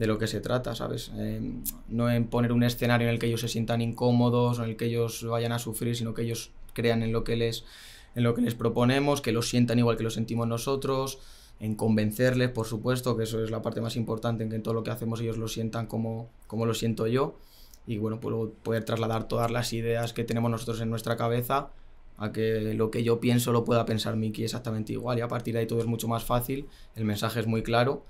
de lo que se trata, ¿sabes? Eh, no en poner un escenario en el que ellos se sientan incómodos, en el que ellos vayan a sufrir, sino que ellos crean en lo que les, en lo que les proponemos, que lo sientan igual que lo sentimos nosotros, en convencerles, por supuesto, que eso es la parte más importante, en que en todo lo que hacemos ellos lo sientan como, como lo siento yo, y bueno, pues poder trasladar todas las ideas que tenemos nosotros en nuestra cabeza a que lo que yo pienso lo pueda pensar Miki exactamente igual, y a partir de ahí todo es mucho más fácil, el mensaje es muy claro,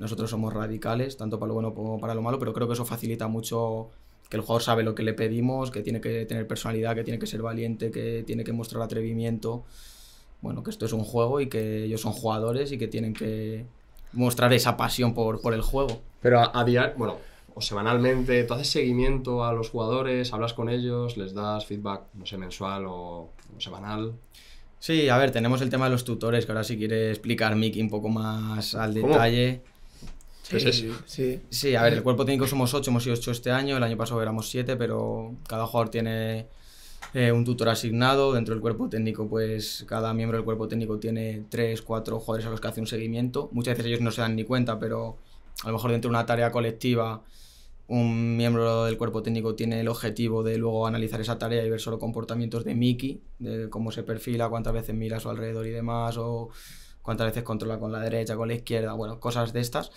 nosotros somos radicales, tanto para lo bueno como para lo malo, pero creo que eso facilita mucho que el jugador sabe lo que le pedimos, que tiene que tener personalidad, que tiene que ser valiente, que tiene que mostrar atrevimiento. Bueno, que esto es un juego y que ellos son jugadores y que tienen que mostrar esa pasión por, por el juego. Pero a, diario, bueno, o semanalmente, tú haces seguimiento a los jugadores, hablas con ellos, les das feedback, no sé, mensual o, semanal. Sí, a ver, tenemos el tema de los tutores, que ahora sí quiere explicar Miki un poco más al detalle. Pues sí, sí, a ver, el cuerpo técnico somos ocho, hemos sido ocho este año, el año pasado éramos siete, pero cada jugador tiene eh, un tutor asignado. Dentro del cuerpo técnico, pues cada miembro del cuerpo técnico tiene tres, cuatro jugadores a los que hace un seguimiento. Muchas veces ellos no se dan ni cuenta, pero a lo mejor dentro de una tarea colectiva, un miembro del cuerpo técnico tiene el objetivo de luego analizar esa tarea y ver solo comportamientos de Mickey, de cómo se perfila, cuántas veces mira a su alrededor y demás, o cuántas veces controla con la derecha, con la izquierda, bueno, cosas de estas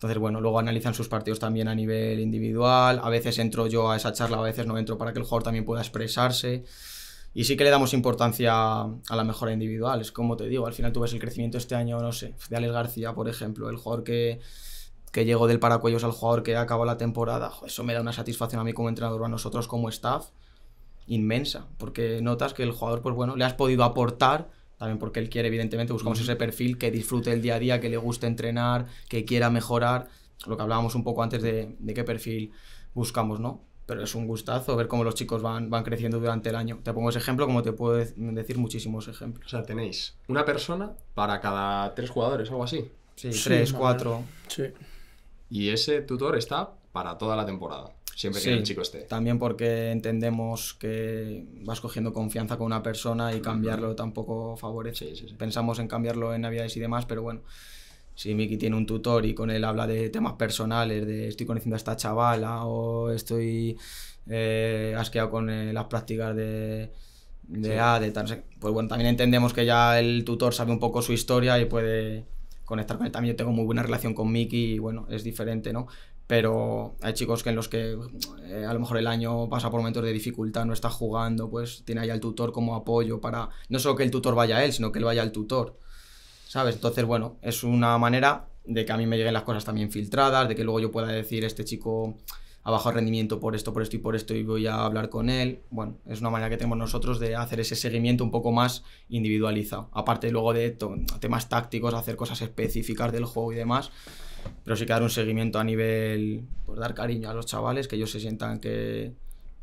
entonces, bueno, luego analizan sus partidos también a nivel individual. A veces entro yo a esa charla, a veces no entro para que el jugador también pueda expresarse. Y sí que le damos importancia a la mejora individual. Es como te digo, al final tú ves el crecimiento este año, no sé, de Alex García, por ejemplo, el jugador que, llegó del paracuellos al jugador que acabó la temporada. Eso me da una satisfacción a mí como entrenador, a nosotros como staff, inmensa. Porque notas que el jugador, pues bueno, le has podido aportar también porque él quiere, evidentemente, buscamos ese perfil que disfrute el día a día, que le guste entrenar, que quiera mejorar, lo que hablábamos un poco antes de, de qué perfil buscamos, ¿no? Pero es un gustazo ver cómo los chicos van, van creciendo durante el año. Te pongo ese ejemplo, como te puedo decir muchísimos ejemplos. O sea, tenéis una persona para cada tres jugadores, algo así. Sí, sí tres, cuatro. Sí. Y ese tutor está para toda la temporada siempre que el chico esté. También porque entendemos que vas cogiendo confianza con una persona y cambiarlo tampoco favorece. Pensamos en cambiarlo en Navidades y demás, pero bueno, si Miki tiene un tutor y con él habla de temas personales, de estoy conociendo a esta chavala o estoy eh, asqueado con eh, las prácticas de de A, de pues bueno, también entendemos que ya el tutor sabe un poco su historia y puede conectar con él. También yo tengo muy buena relación con Miki y bueno, es diferente, ¿no? pero hay chicos que en los que eh, a lo mejor el año pasa por momentos de dificultad, no está jugando, pues tiene ahí al tutor como apoyo para, no solo que el tutor vaya a él, sino que él vaya al tutor, ¿sabes? Entonces, bueno, es una manera de que a mí me lleguen las cosas también filtradas, de que luego yo pueda decir, este chico abajo bajado rendimiento por esto, por esto y por esto y voy a hablar con él. Bueno, es una manera que tenemos nosotros de hacer ese seguimiento un poco más individualizado, aparte luego de temas tácticos, hacer cosas específicas del juego y demás pero sí que dar un seguimiento a nivel, por pues dar cariño a los chavales, que ellos se sientan que,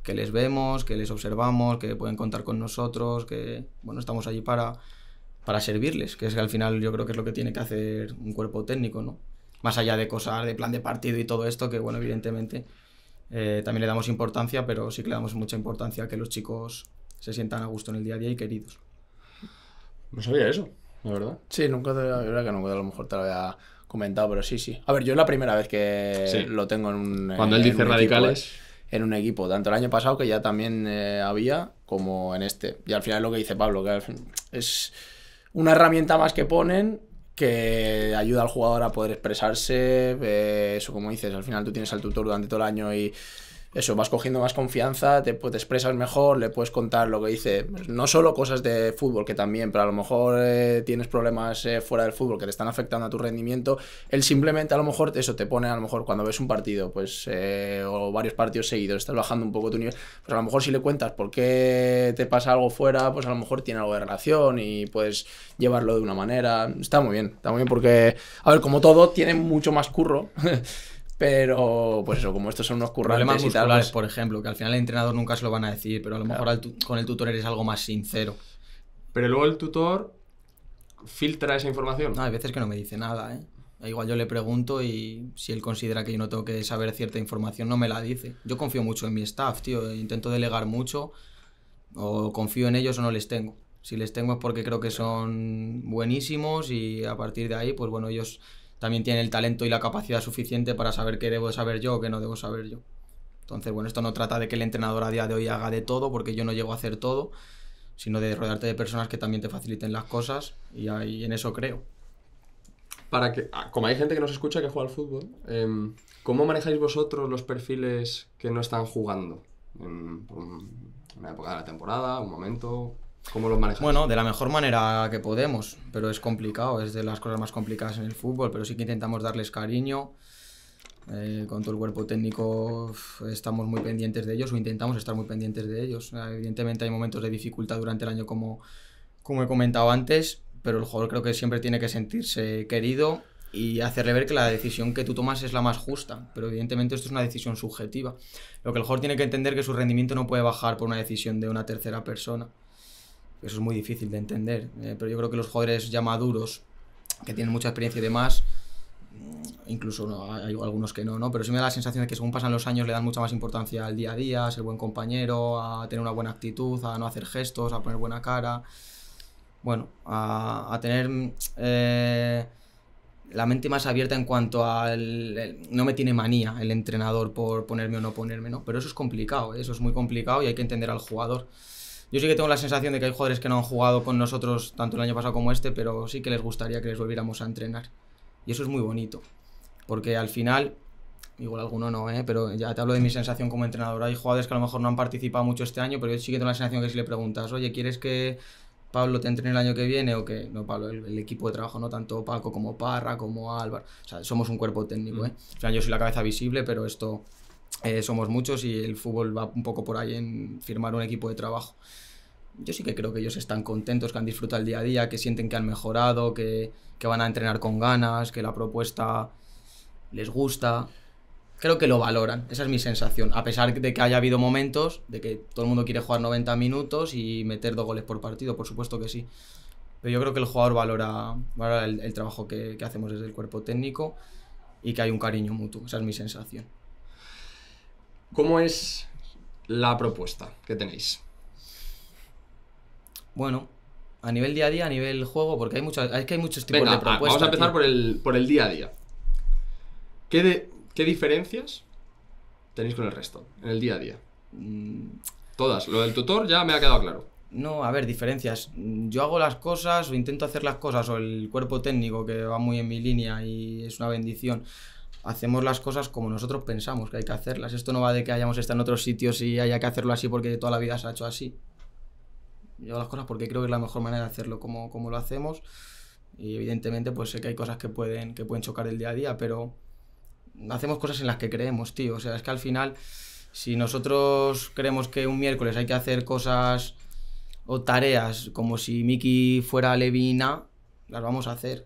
les vemos, que les observamos, que pueden contar con nosotros, que, bueno, estamos allí para, servirles, que es que al final yo creo que es lo que tiene que hacer un cuerpo técnico, ¿no? Más allá de cosas de plan de partido y todo esto, que bueno, evidentemente eh, también le damos importancia, pero sí que le damos mucha importancia a que los chicos se sientan a gusto en el día a día y queridos. No sabía eso, la verdad. Sí, nunca te, verdad que nunca a lo mejor te comentado, pero sí, sí. A ver, yo es la primera vez que lo tengo en un. Cuando él dice radicales. Eh, en un equipo, tanto el año pasado que ya también eh, había, como en este. Y al final es lo que dice Pablo, que es una herramienta más que ponen que ayuda al jugador a poder expresarse. Eh, eso, como dices, al final tú tienes al tutor durante todo el año y eso, vas cogiendo más confianza, te, expresas mejor, le puedes contar lo que dice, pues, no solo cosas de fútbol, que también, pero a lo mejor eh, tienes problemas eh, fuera del fútbol que te están afectando a tu rendimiento, él simplemente a lo mejor eso te pone, a lo mejor cuando ves un partido, pues, eh, o varios partidos seguidos, estás bajando un poco tu nivel, pues a lo mejor si le cuentas por qué te pasa algo fuera, pues a lo mejor tiene algo de relación y puedes llevarlo de una manera, está muy bien, está muy bien porque, a ver, como todo, tiene mucho más curro. Pero, pues eso, como estos son unos currantes y tal. Pues por ejemplo, que al final el entrenador nunca se lo van a decir, pero a lo mejor con el tutor eres algo más sincero. Pero luego el tutor filtra esa información. No, hay veces que no me dice nada, ¿eh? Igual yo le pregunto y si él considera que yo no tengo que saber cierta información, no me la dice. Yo confío mucho en mi staff, tío. E intento delegar mucho. O confío en ellos o no les tengo. Si les tengo es porque creo que son buenísimos y a partir de ahí, pues bueno, ellos también tiene el talento y la capacidad suficiente para saber qué debo saber yo o qué no debo saber yo. Entonces, bueno, esto no trata de que el entrenador a día de hoy haga de todo, porque yo no llego a hacer todo, sino de rodearte de personas que también te faciliten las cosas y, ahí, en eso creo. Para que, ah, como hay gente que nos escucha que juega al fútbol, em, ¿cómo manejáis vosotros los perfiles que no están jugando? en una época de la temporada, un momento, ¿Cómo lo manejamos. Bueno, de la mejor manera que podemos, pero es complicado, es de las cosas más complicadas en el fútbol, pero sí que intentamos darles cariño. Eh, con todo el cuerpo técnico estamos muy pendientes de ellos o intentamos estar muy pendientes de ellos. Eh, evidentemente hay momentos de dificultad durante el año como, como he comentado antes, pero el jugador creo que siempre tiene que sentirse querido y hacerle ver que la decisión que tú tomas es la más justa. Pero evidentemente esto es una decisión subjetiva. Lo que el jugador tiene que entender es que su rendimiento no puede bajar por una decisión de una tercera persona. Eso es muy difícil de entender. Eh, pero yo creo que los jugadores ya maduros, que tienen mucha experiencia y demás, mm, incluso hay algunos que no, ¿no? Pero sí me da la sensación de que según pasan los años le dan mucha más importancia al día a día, a ser buen compañero, a tener una buena actitud, a no hacer gestos, a poner buena cara. Bueno, a, tener eh, la mente más abierta en cuanto al... no me tiene manía el entrenador por ponerme o no ponerme, ¿no? Pero eso es complicado, ¿eh? eso es muy complicado y hay que entender al jugador. Yo sí que tengo la sensación de que hay jugadores que no han jugado con nosotros tanto el año pasado como este, pero sí que les gustaría que les volviéramos a entrenar. Y eso es muy bonito, porque al final, igual alguno no, ¿eh? pero ya te hablo de mi sensación como entrenador. Hay jugadores que a lo mejor no han participado mucho este año, pero yo sí que tengo la sensación que si le preguntas, oye, ¿quieres que Pablo te entrene el año que viene o que no Pablo el, el, equipo de trabajo no tanto Paco como Parra como Álvaro o sea somos un cuerpo técnico mm. eh o sea yo soy la cabeza visible pero esto eh, somos muchos y el fútbol va un poco por ahí en firmar un equipo de trabajo. Yo sí que creo que ellos están contentos, que han disfrutado el día a día, que sienten que han mejorado, que, van a entrenar con ganas, que la propuesta les gusta. Creo que lo valoran, esa es mi sensación. A pesar de que haya habido momentos de que todo el mundo quiere jugar 90 minutos y meter dos goles por partido, por supuesto que sí. Pero yo creo que el jugador valora, el, trabajo que, que hacemos desde el cuerpo técnico y que hay un cariño mutuo, esa es mi sensación. ¿Cómo es la propuesta que tenéis? Bueno, a nivel día a día, a nivel juego, porque hay muchos, que hay muchos tipos de propuestas. Ah, vamos a empezar por el, día a día. ¿Qué, de, ¿Qué diferencias tenéis con el resto en el día a día? Mm. Todas. Lo del tutor ya me ha quedado claro. No, a ver, diferencias. Yo hago las cosas o intento hacer las cosas o el cuerpo técnico que va muy en mi línea y es una bendición hacemos las cosas como nosotros pensamos que hay que hacerlas. Esto no va de que hayamos estado en otros sitios y haya que hacerlo así porque toda la vida se ha hecho así. Yo las cosas porque creo que es la mejor manera de hacerlo como, como lo hacemos. Y evidentemente, pues sé que hay cosas que pueden, que pueden chocar el día a día, pero hacemos cosas en las que creemos, tío. O sea, es que al final, si nosotros creemos que un miércoles hay que hacer cosas o tareas como si Mickey fuera Levina, las vamos a hacer.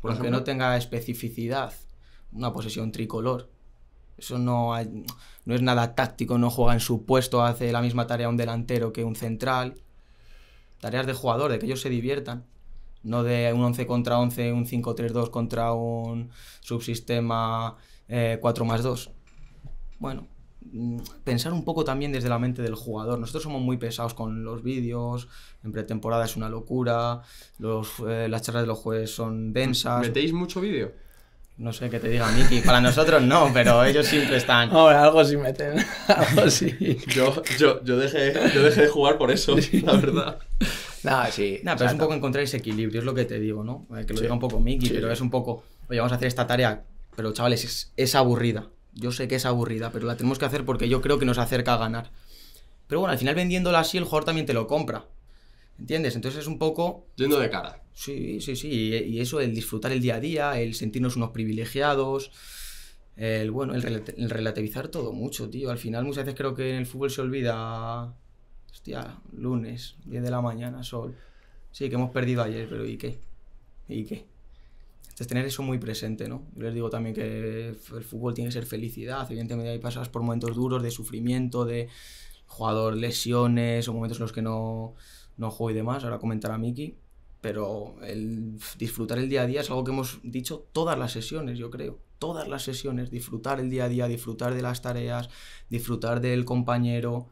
porque no tenga especificidad una posesión tricolor. Eso no, hay, no es nada táctico, no juega en su puesto, hace la misma tarea un delantero que un central. Tareas de jugador, de que ellos se diviertan. No de un 11 contra 11, un 5-3-2 contra un subsistema 4 eh, más 2. Bueno, mm, pensar un poco también desde la mente del jugador. Nosotros somos muy pesados con los vídeos, en pretemporada es una locura, los, eh, las charlas de los jueves son densas. ¿Metéis mucho vídeo? No sé qué te diga Miki, para nosotros no, pero ellos siempre están. Ahora, algo sí meten, algo sí. yo, yo, dejé, de jugar por eso, la verdad. No, sí. pero es un poco encontrar ese equilibrio, es lo que te digo, ¿no? Eh, que lo diga un poco Miki, pero es un poco, oye, vamos a hacer esta tarea, pero chavales, es, aburrida. Yo sé que es aburrida, pero la tenemos que hacer porque yo creo que nos acerca a ganar. Pero bueno, al final vendiéndola así, el jugador también te lo compra. ¿Entiendes? Entonces es un poco. Yendo de cara. Sí, sí, sí. Y, eso, el disfrutar el día a día, el sentirnos unos privilegiados, el, bueno, el, relativizar todo mucho, tío. Al final muchas veces creo que en el fútbol se olvida, hostia, lunes, 10 de la mañana, sol. Sí, que hemos perdido ayer, pero ¿y qué? ¿Y qué? Entonces tener eso muy presente, ¿no? Yo les digo también que el fútbol tiene que ser felicidad. Evidentemente hay pasas por momentos duros de sufrimiento, de jugador lesiones o momentos en los que no, no juego y demás. Ahora comentará Miki pero el disfrutar el día a día es algo que hemos dicho todas las sesiones, yo creo. Todas las sesiones, disfrutar el día a día, disfrutar de las tareas, disfrutar del compañero.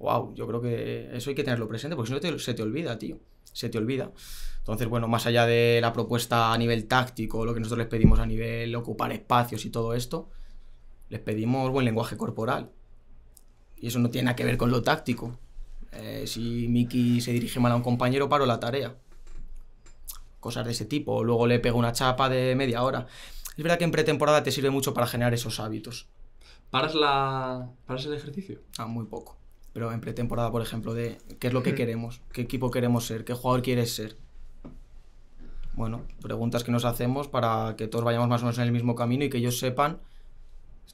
Wow, yo creo que eso hay que tenerlo presente, porque si no se te olvida, tío. Se te olvida. Entonces, bueno, más allá de la propuesta a nivel táctico, lo que nosotros les pedimos a nivel ocupar espacios y todo esto, les pedimos buen lenguaje corporal. Y eso no tiene nada que ver con lo táctico. Eh, si Miki se dirige mal a un compañero, paro la tarea cosas de ese tipo, luego le pego una chapa de media hora. Es verdad que en pretemporada te sirve mucho para generar esos hábitos. ¿Para la... el ejercicio? Ah, muy poco. Pero en pretemporada, por ejemplo, de qué es lo que hmm. queremos, qué equipo queremos ser, qué jugador quieres ser. Bueno, preguntas que nos hacemos para que todos vayamos más o menos en el mismo camino y que ellos sepan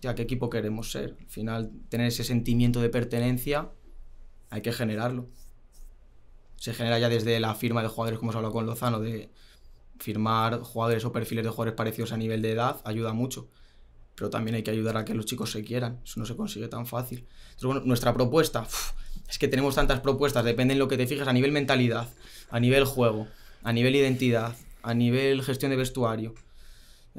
ya qué equipo queremos ser. Al final, tener ese sentimiento de pertenencia hay que generarlo se genera ya desde la firma de jugadores, como ha hablado con Lozano, de firmar jugadores o perfiles de jugadores parecidos a nivel de edad, ayuda mucho. Pero también hay que ayudar a que los chicos se quieran. Eso no se consigue tan fácil. bueno, nuestra propuesta, es que tenemos tantas propuestas, depende en lo que te fijas, a nivel mentalidad, a nivel juego, a nivel identidad, a nivel gestión de vestuario.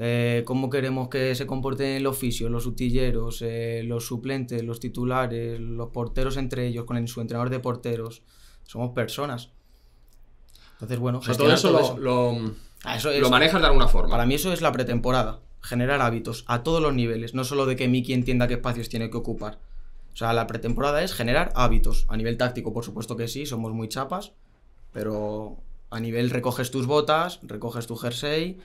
Eh, cómo queremos que se comporten el oficio, los sutilleros, eh, los suplentes, los titulares, los porteros entre ellos, con su entrenador de porteros somos personas. Entonces, bueno, todo eso, Lo, ah, lo, manejas de alguna forma. Para mí eso es la pretemporada, generar hábitos a todos los niveles, no solo de que Mickey entienda qué espacios tiene que ocupar. O sea, la pretemporada es generar hábitos. A nivel táctico, por supuesto que sí, somos muy chapas, pero a nivel recoges tus botas, recoges tu jersey,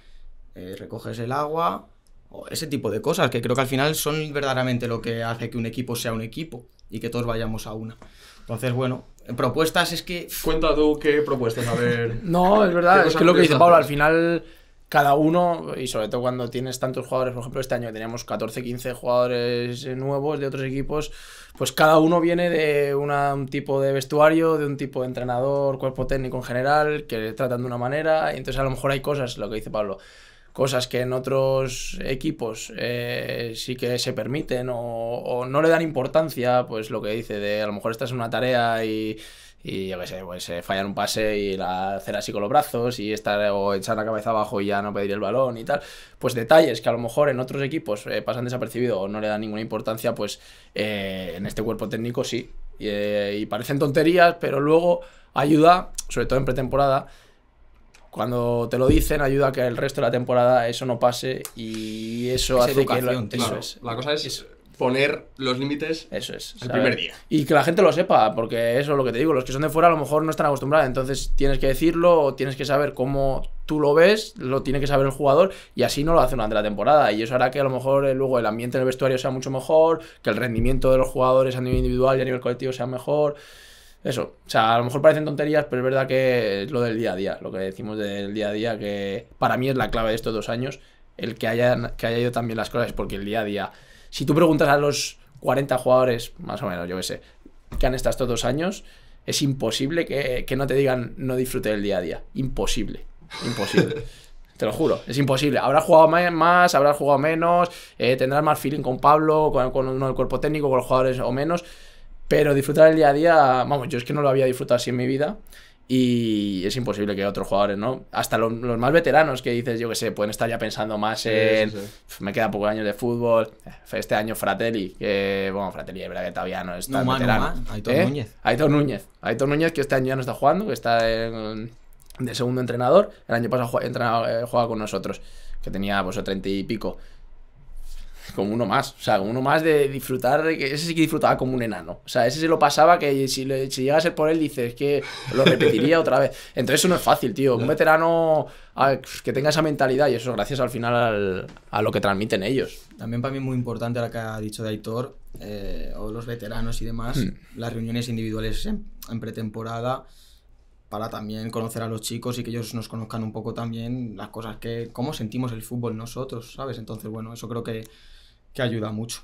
eh, recoges el agua, o ese tipo de cosas, que creo que al final son verdaderamente lo que hace que un equipo sea un equipo y que todos vayamos a una. Entonces, bueno, propuestas es que. Cuenta tú qué propuestas, a ver. no, es verdad, es que lo que dice Pablo, al final cada uno, y sobre todo cuando tienes tantos jugadores, por ejemplo, este año teníamos 14, 15 jugadores nuevos de otros equipos, pues cada uno viene de un tipo de vestuario, de un tipo de entrenador, cuerpo técnico en general, que tratan de una manera, y entonces a lo mejor hay cosas, lo que dice Pablo cosas que en otros equipos eh, sí que se permiten o, no le dan importancia, pues lo que dice de a lo mejor esta es una tarea y, y yo qué sé, pues eh, un pase y la, hacer así con los brazos y estar o echar la cabeza abajo y ya no pedir el balón y tal, pues detalles que a lo mejor en otros equipos eh, pasan desapercibidos o no le dan ninguna importancia, pues en este cuerpo técnico sí. y parecen tonterías, pero luego ayuda, sobre todo en pretemporada, cuando te lo dicen ayuda a que el resto de la temporada eso no pase y eso hace que eso la cosa es, poner los límites eso es el primer día y que la gente lo sepa porque eso es lo que te digo los que son de fuera a lo mejor no están acostumbrados entonces tienes que decirlo tienes que saber cómo tú lo ves lo tiene que saber el jugador y así no lo hace durante la temporada y eso hará que a lo mejor eh, luego el ambiente en el vestuario sea mucho mejor que el rendimiento de los jugadores a nivel individual y a nivel colectivo sea mejor eso, o sea, a lo mejor parecen tonterías, pero es verdad que es lo del día a día, lo que decimos del día a día, que para mí es la clave de estos dos años, el que haya, que haya ido también las cosas, porque el día a día, si tú preguntas a los 40 jugadores, más o menos, yo qué sé, que han estado estos dos años, es imposible que, no te digan no disfrute del día a día, imposible, imposible. Te lo juro, es imposible. Habrás jugado más, habrás jugado menos, eh, tendrás más feeling con Pablo, con, con uno del cuerpo técnico, con los jugadores o menos, pero disfrutar el día a día, vamos, yo es que no lo había disfrutado así en mi vida y es imposible que otros jugadores, ¿no? Hasta los, más veteranos que dices, yo que sé, pueden estar ya pensando más en. Me quedan pocos años de fútbol. Eh, este año Fratelli, que. Bueno, Fratelli, es verdad que todavía no está. No, veterano. No, ¿Eh? Núñez Aitor Núñez. Hay Núñez. Núñez, que este año ya no está jugando, que está de segundo entrenador. El año pasado eh, jugaba, entrenaba, con nosotros, que tenía, pues, treinta y pico como uno más, o sea, como uno más de disfrutar, que ese sí que disfrutaba como un enano, o sea, ese se lo pasaba que si, le, llega a ser por él dices que lo repetiría otra vez, entonces eso no es fácil, tío, un veterano que tenga esa mentalidad y eso gracias al final a lo que transmiten ellos. También para mí muy importante lo que ha dicho de Aitor, eh, o los veteranos y demás, hmm. las reuniones individuales en pretemporada, para también conocer a los chicos y que ellos nos conozcan un poco también las cosas que, cómo sentimos el fútbol nosotros, ¿sabes? Entonces, bueno, eso creo que que ayuda mucho.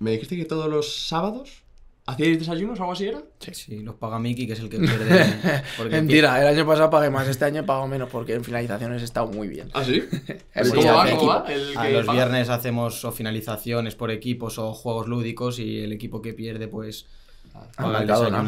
me dijiste que todos los sábados ¿Hacíais desayunos o algo así era? Sí, sí los paga Miki, que es el que pierde. Mentira, el año pasado pagué más, este año pago menos porque en finalizaciones he estado muy bien. ¿Ah, sí? ¿Cómo va, los viernes hacemos o finalizaciones por equipos o juegos lúdicos y el equipo que pierde, pues al Mercadona.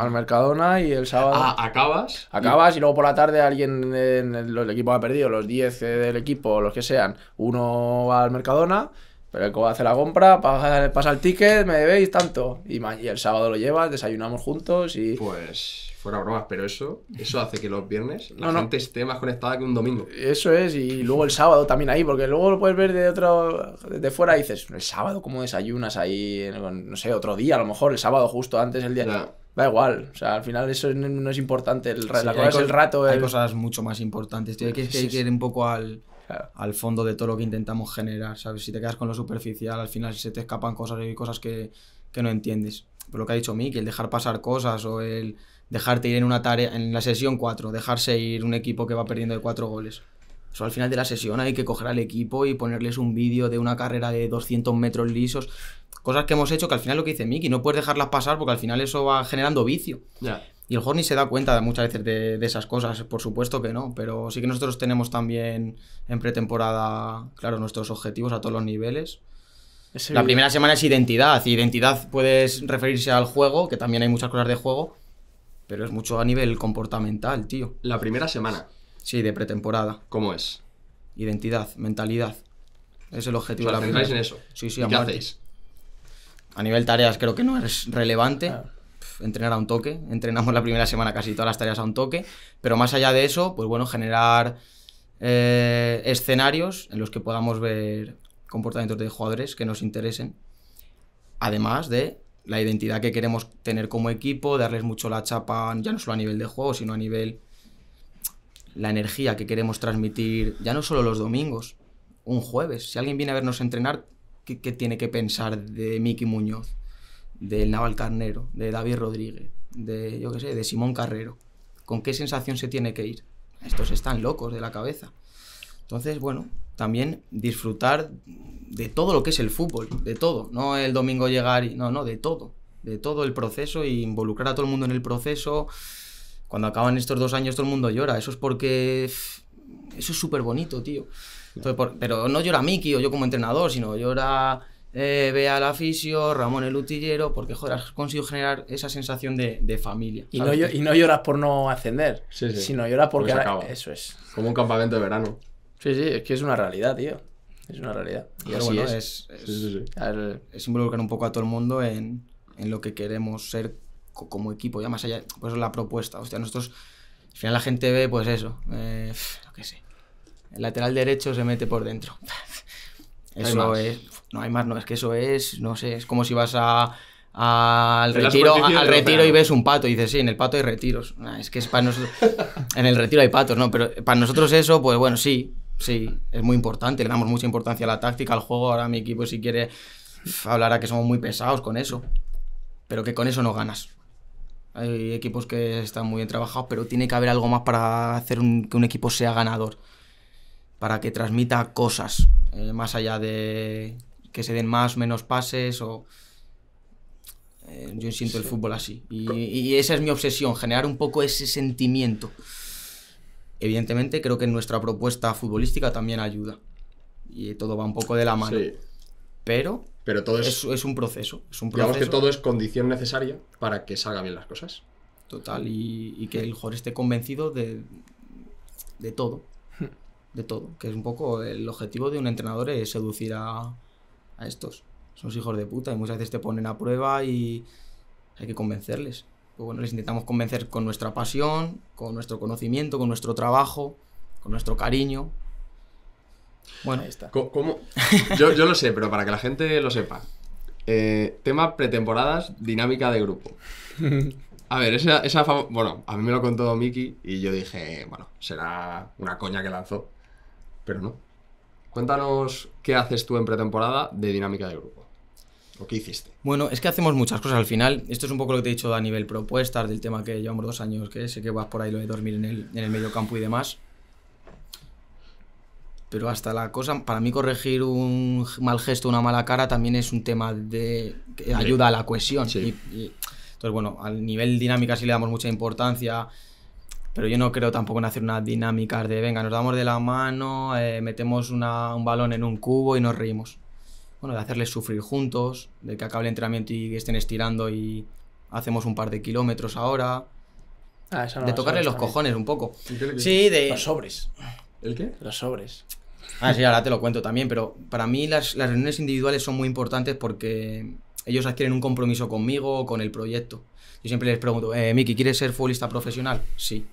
Al Mercadona y el sábado. Ah, acabas. Acabas y... luego por la tarde alguien en el, equipos equipo ha perdido, los 10 eh, del equipo, los que sean. Uno va al Mercadona, pero el que hace la compra, pasa, el ticket, me debéis tanto. y, el sábado lo llevas, desayunamos juntos y. Pues fuera bromas, pero eso, eso hace que los viernes la gente esté más conectada que un domingo. Eso es, y luego el sábado también ahí, porque luego lo puedes ver de otro, de fuera y dices, el sábado cómo desayunas ahí, no sé, otro día a lo mejor, el sábado justo antes, del día... Da igual, o sea, al final eso no es importante, el, la cosa es el rato. Hay cosas mucho más importantes, tiene que, ir un poco al, fondo de todo lo que intentamos generar, ¿sabes? Si te quedas con lo superficial, al final se te escapan cosas y cosas que, no entiendes. por lo que ha dicho Mick, el dejar pasar cosas o el, dejarte ir en una tarea, en la sesión 4, dejarse ir un equipo que va perdiendo de 4 goles. al final de la sesión hay que coger al equipo y ponerles un vídeo de una carrera de 200 metros lisos. Cosas que hemos hecho que al final lo que dice Miki, no puedes dejarlas pasar porque al final eso va generando vicio. Y el Horny se da cuenta muchas veces de, esas cosas, por supuesto que no, pero sí que nosotros tenemos también en pretemporada, claro, nuestros objetivos a todos los niveles. la primera semana es identidad, identidad puedes referirse al juego, que también hay muchas cosas de juego, pero es mucho a nivel comportamental, tío. La primera semana. Sí, de pretemporada. ¿Cómo es? Identidad, mentalidad. Es el objetivo de la primera. en eso? Sí, sí, a ¿Qué hacéis? A nivel tareas creo que no es relevante. Ah. entrenar a un toque. Entrenamos la primera semana casi todas las tareas a un toque. Pero más allá de eso, pues bueno, generar eh, escenarios en los que podamos ver comportamientos de jugadores que nos interesen. Además de la identidad que queremos tener como equipo, darles mucho la chapa, ya no solo a nivel de juego, sino a nivel la energía que queremos transmitir, ya no solo los domingos, un jueves. Si alguien viene a vernos entrenar, ¿qué, tiene que pensar de Miki Muñoz, del Naval Carnero, de David Rodríguez, de yo qué sé, de Simón Carrero? ¿Con qué sensación se tiene que ir? Estos están locos de la cabeza. Entonces, bueno, también disfrutar de todo lo que es el fútbol, de todo. No el domingo llegar y. No, no, de todo. De todo el proceso y involucrar a todo el mundo en el proceso. Cuando acaban estos dos años, todo el mundo llora. Eso es porque. Eso es súper bonito, tío. pero no llora Miki o yo como entrenador, sino llora eh, Bea el Afisio, Ramón el Utillero, porque joder, has conseguido generar esa sensación de, familia. Y no, y no, lloras por no ascender, sino lloras porque, eso es. Como un campamento de verano. Sí, sí, es que es una realidad, tío. Es una realidad. Y Pero es. involucrar un poco a todo el mundo en, lo que queremos ser como equipo, ya más allá. Pues la propuesta. Hostia, nosotros. Al final la gente ve, pues eso. Eh, lo que sé. El lateral derecho se mete por dentro. Eso es. No hay más, no. Es que eso es. No sé. Es como si vas al retiro, al retiro y ves un pato y dices, sí, en el pato hay retiros. es que es para nosotros. en el retiro hay patos, ¿no? Pero para nosotros eso, pues bueno, sí, Sí, es muy importante, le damos mucha importancia a la táctica, al juego. Ahora mi equipo, si quiere, hablará que somos muy pesados con eso. Pero que con eso no ganas. Hay equipos que están muy bien trabajados, pero tiene que haber algo más para hacer que un equipo sea ganador. Para que transmita cosas, eh, más allá de que se den más menos pases o... Eh, yo siento el fútbol así. y esa es mi obsesión, generar un poco ese sentimiento evidentemente creo que nuestra propuesta futbolística también ayuda. Y todo va un poco de la mano. Pero, Pero todo es, un proceso. Es Digamos que todo es condición necesaria para que salgan bien las cosas. Total, y, que el jugador esté convencido de, todo. Hmm. De todo. Que es un poco el objetivo de un entrenador es seducir a, a estos. Son hijos de puta y muchas veces te ponen a prueba y hay que convencerles. Pues, bueno, les intentamos convencer con nuestra pasión, con nuestro conocimiento, con nuestro trabajo, con nuestro cariño. Bueno, Ahí está. Yo, lo sé, pero para que la gente lo sepa. Eh, tema pretemporadas, dinámica de grupo. A ver, esa, esa Bueno, a mí me lo contó Miki y yo dije, bueno, será una coña que lanzó. Pero no. Cuéntanos qué haces tú en pretemporada de dinámica de grupo qué hiciste? Bueno, es que hacemos muchas cosas al final. Esto es un poco lo que te he dicho a nivel propuestas, del tema que llevamos dos años, que sé que vas por ahí lo de dormir en el, medio campo y demás. Pero hasta la cosa, para mí corregir un mal gesto, una mala cara, también es un tema de que ayuda a la cohesión. entonces, bueno, al nivel dinámica sí le damos mucha importancia, pero yo no creo tampoco en hacer una dinámicas de, venga, nos damos de la mano, eh, metemos un balón en un cubo y nos reímos bueno, de hacerles sufrir juntos, de que acabe el entrenamiento y estén estirando y hacemos un par de kilómetros ahora. Ah, no, de tocarles los, cojones un poco. Sí, de... Los sobres. ¿El qué? Los sobres. Ah, sí, ahora te lo cuento también, pero para mí las, reuniones individuales son muy importantes porque ellos adquieren un compromiso conmigo con el proyecto. Yo siempre les pregunto, eh, Miki, ¿quieres ser futbolista profesional? Sí,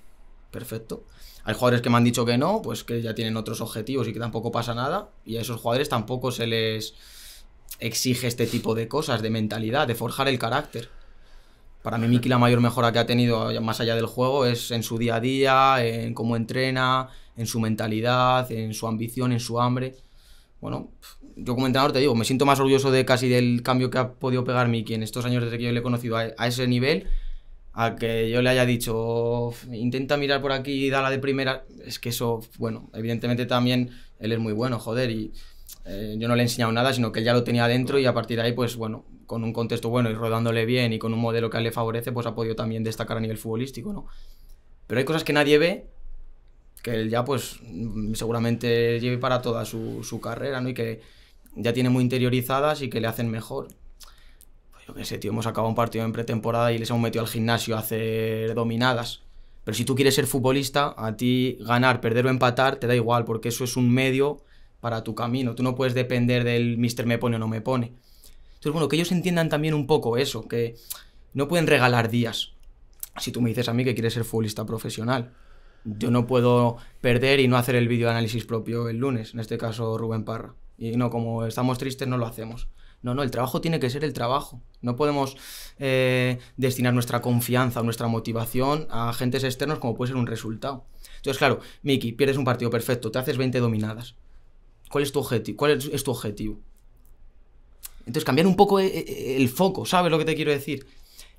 perfecto. Hay jugadores que me han dicho que no, pues que ya tienen otros objetivos y que tampoco pasa nada. Y a esos jugadores tampoco se les exige este tipo de cosas, de mentalidad, de forjar el carácter. Para mí Miki la mayor mejora que ha tenido más allá del juego es en su día a día, en cómo entrena, en su mentalidad, en su ambición, en su hambre. Bueno, yo como entrenador te digo, me siento más orgulloso de casi del cambio que ha podido pegar Miki en estos años desde que yo le he conocido a, ese nivel a que yo le haya dicho, intenta mirar por aquí y la de primera, es que eso, bueno, evidentemente también él es muy bueno, joder, y eh, yo no le he enseñado nada, sino que él ya lo tenía dentro y a partir de ahí, pues bueno, con un contexto bueno y rodándole bien y con un modelo que a él le favorece, pues ha podido también destacar a nivel futbolístico, ¿no? Pero hay cosas que nadie ve, que él ya pues mm, seguramente lleve para toda su, carrera, ¿no? Y que ya tiene muy interiorizadas y que le hacen mejor. Pues yo qué sé, tío, hemos acabado un partido en pretemporada y les hemos metido al gimnasio a hacer dominadas. Pero si tú quieres ser futbolista, a ti ganar, perder o empatar te da igual, porque eso es un medio para tu camino. Tú no puedes depender del mister me pone o no me pone. Entonces, bueno, que ellos entiendan también un poco eso, que no pueden regalar días. Si tú me dices a mí que quieres ser futbolista profesional, yo no puedo perder y no hacer el vídeo análisis propio el lunes, en este caso Rubén Parra. Y no, como estamos tristes, no lo hacemos. No, no, el trabajo tiene que ser el trabajo. No podemos eh, destinar nuestra confianza, nuestra motivación a agentes externos como puede ser un resultado. Entonces, claro, Miki, pierdes un partido perfecto, te haces 20 dominadas. ¿Cuál es tu objetivo? ¿Cuál es, tu objetivo? Entonces, cambiar un poco eh, eh, eh, el, foco, ¿sabes lo que te quiero decir?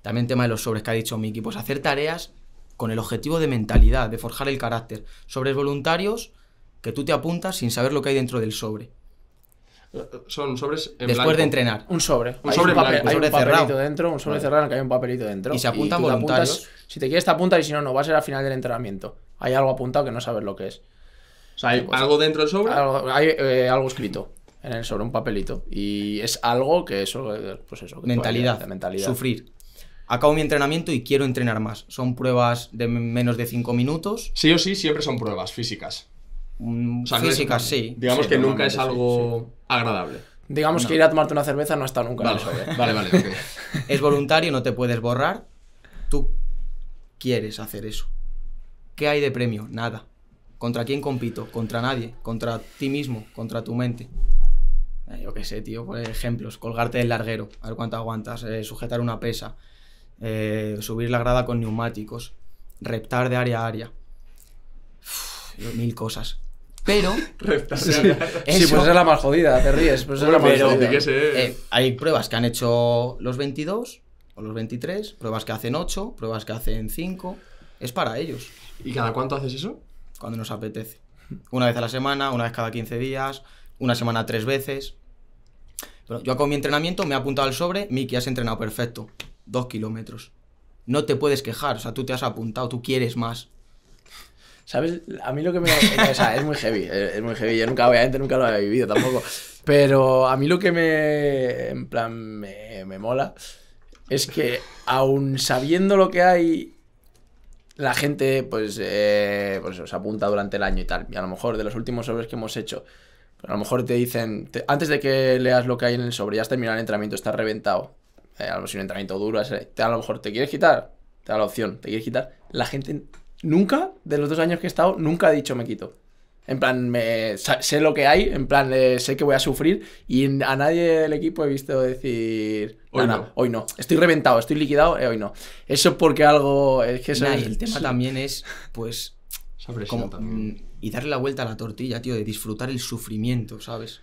También tema de los sobres que ha dicho Miki, pues hacer tareas con el objetivo de mentalidad, de forjar el carácter. Sobres voluntarios que tú te apuntas sin saber lo que hay dentro del sobre. Son sobres en Después de entrenar. Un sobre. Un sobre, un cerrado. dentro, un sobre cerrado que hay un papelito dentro. Y se apuntan voluntarios. si te quieres te apuntas y si no, no. Va a ser al final del entrenamiento. Hay algo apuntado que no sabes lo que es hay algo dentro del sobre. hay eh, algo escrito en el sobre, un papelito. Y es algo que eso, eh, pues eso. mentalidad, Sufrir. Acabo mi entrenamiento y quiero entrenar más. Son pruebas de menos de 5 minutos. Sí o sí, siempre son pruebas físicas. Mm, físicas, sí. Digamos que nunca es algo agradable. Digamos que ir a tomarte una cerveza no está nunca ¿eh? vale, Vale, vale. es voluntario, no te puedes borrar. Tú quieres hacer eso. ¿Qué hay de premio? Nada. ¿Contra quién compito? Contra nadie, contra ti mismo, contra tu mente. Eh, yo qué sé, tío, por ejemplos, colgarte del larguero, a ver cuánto aguantas, eh, sujetar una pesa, eh, subir la grada con neumáticos, reptar de área a área. mil cosas. Pero. sí, sí, pues es la más jodida, te ríes. Pues es la más hay pruebas que han hecho los 22 o los 23, pruebas que hacen 8, pruebas que hacen 5. Es para ellos. ¿Y cada cuánto haces eso? cuando nos apetece. Una vez a la semana, una vez cada 15 días, una semana tres veces. Pero yo con mi entrenamiento me he apuntado al sobre, Miki, has entrenado perfecto. Dos kilómetros. No te puedes quejar, o sea, tú te has apuntado, tú quieres más. ¿Sabes? A mí lo que me. O sea, es muy heavy, eh, es muy heavy. Yo nunca, obviamente, nunca lo había vivido tampoco. Pero a mí lo que me. En plan, me, me mola. Es que, aun sabiendo lo que hay la gente pues, eh, pues se apunta durante el año y tal. Y a lo mejor de los últimos sobres que hemos hecho, pues, a lo mejor te dicen, antes de que leas lo que hay en el sobre, ya has terminado el entrenamiento, está reventado. Eh, a lo mejor si un entrenamiento duro, eh, a lo mejor te quieres quitar, te da la opción, te quieres quitar. La gente nunca, de los dos años que he estado, nunca ha dicho me quito. En plan, sé lo que hay, en plan, eh, sé que voy a sufrir y a nadie del equipo he visto decir, hoy, no. hoy no, estoy reventado, estoy liquidado, y eh, hoy no. Eso porque algo... Es que el tema también es, pues... también. Mm, y darle la vuelta a la tortilla, tío, de disfrutar el sufrimiento, ¿sabes?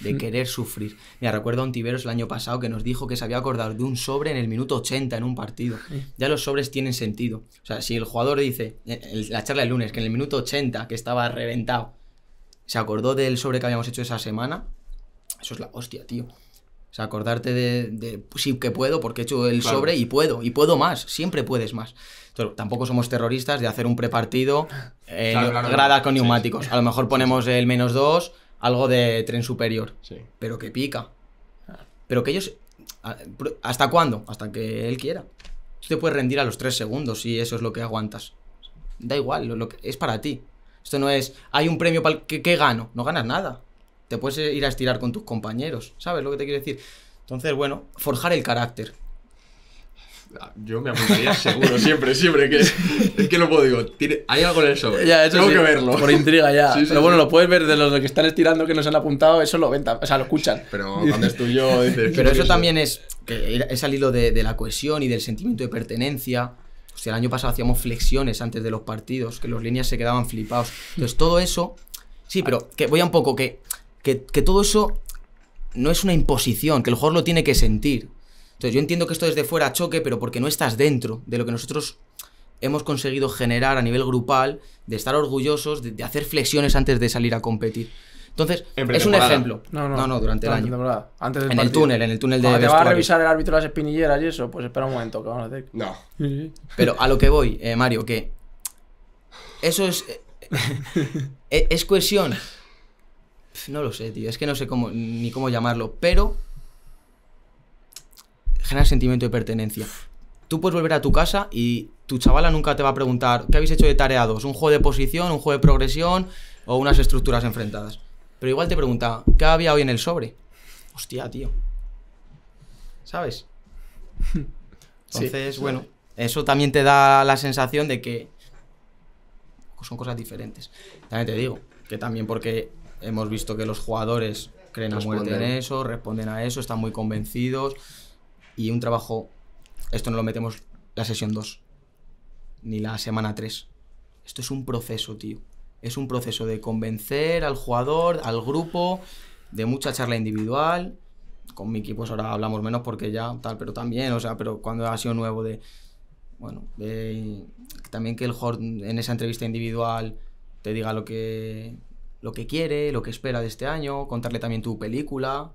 de mm. querer sufrir. Mira, recuerdo a un Tiberos el año pasado que nos dijo que se había acordado de un sobre en el minuto 80 en un partido. Ya los sobres tienen sentido. O sea, si el jugador dice, eh, la charla del lunes, que en el minuto 80, que estaba reventado, se acordó del sobre que habíamos hecho esa semana, eso es la hostia, tío. O sea, acordarte de, pues sí que puedo, porque he hecho el sobre y puedo, y puedo más, siempre puedes más. tampoco somos terroristas de hacer un prepartido eh, con neumáticos. A lo mejor ponemos el menos dos, algo de tren superior. Pero que pica. Pero que ellos. ¿Hasta cuándo? Hasta que él quiera. Tú te puedes rendir a los tres segundos si eso es lo que aguantas. Da igual, es para ti. Esto no es. Hay un premio para el que, que gano. No ganas nada. Te puedes ir a estirar con tus compañeros. ¿Sabes lo que te quiero decir? Entonces, bueno, forjar el carácter. Yo me apuntaría seguro, siempre, siempre. Que, es que lo puedo, digo, hay algo en el sobre. Ya, eso Tengo que verlo. Por intriga ya. pero bueno, lo puedes ver de los que están estirando que nos han apuntado, eso lo ven, o sea, lo escuchan. Pero cuando es yo, dices. Pero eso también es, que es al hilo de, la cohesión y del sentimiento de pertenencia. O sea, el año pasado hacíamos flexiones antes de los partidos, que los líneas se quedaban flipados. Entonces, todo eso. Sí, pero que voy a un poco, que, que, que todo eso no es una imposición, que el jugador lo tiene que sentir. Entonces yo entiendo que esto desde fuera choque, pero porque no estás dentro de lo que nosotros hemos conseguido generar a nivel grupal, de estar orgullosos, de, hacer flexiones antes de salir a competir. Entonces, es un ejemplo. No, no, no, durante el año. en el túnel, en el túnel de te va a revisar el árbitro las espinilleras y eso, pues espera un momento, ¿qué vamos a hacer? No. Pero a lo que voy, eh, Mario, que eso es eh, eh, es cuestión... No lo sé, tío, es que no sé ni cómo llamarlo, pero generar sentimiento de pertenencia. Tú puedes volver a tu casa y tu chavala nunca te va a preguntar qué habéis hecho de tareados, un juego de posición, un juego de progresión o unas estructuras enfrentadas. Pero igual te pregunta, ¿qué había hoy en el sobre? Hostia, tío. ¿Sabes? Entonces, bueno, eso también te da la sensación de que son cosas diferentes. También te digo, que también porque hemos visto que los jugadores creen a muerte en eso, responden a eso, están muy convencidos y un trabajo, esto no lo metemos la sesión 2, ni la semana 3. Esto es un proceso, tío. Es un proceso de convencer al jugador, al grupo, de mucha charla individual. Con Miki, pues ahora hablamos menos porque ya tal, pero también, o sea, pero cuando ha sido nuevo de. Bueno, de, también que el jugador en esa entrevista individual te diga lo que, lo que quiere, lo que espera de este año, contarle también tu película,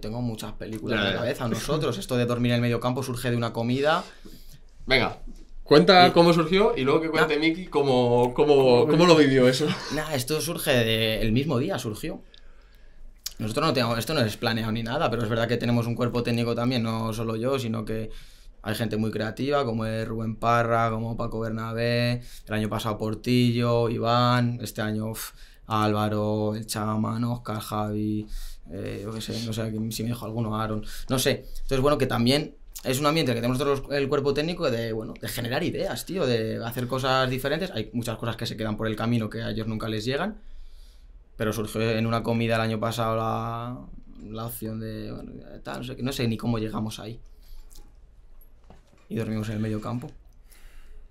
tengo muchas películas en la cabeza. Nosotros, esto de dormir en el medio campo surge de una comida. Venga, Cuenta cómo surgió y luego que cuente ah. Miki cómo, lo vivió eso. Nada, esto surge del mismo día, surgió. Nosotros no tenemos, esto no es planeado ni nada, pero es verdad que tenemos un cuerpo técnico también, no solo yo, sino que hay gente muy creativa, como es Rubén Parra, como Paco Bernabé, el año pasado Portillo, Iván, este año Álvaro, el Chaman, Oscar, Javi, eh, yo qué sé, no sé si me dijo alguno, Aaron, no sé. Entonces, bueno, que también es un ambiente que tenemos nosotros el cuerpo técnico de, bueno, de generar ideas, tío, de hacer cosas diferentes. Hay muchas cosas que se quedan por el camino que a ellos nunca les llegan, pero surgió en una comida el año pasado la, la opción de, bueno, tal, no sé, no sé ni cómo llegamos ahí. Y dormimos en el medio campo.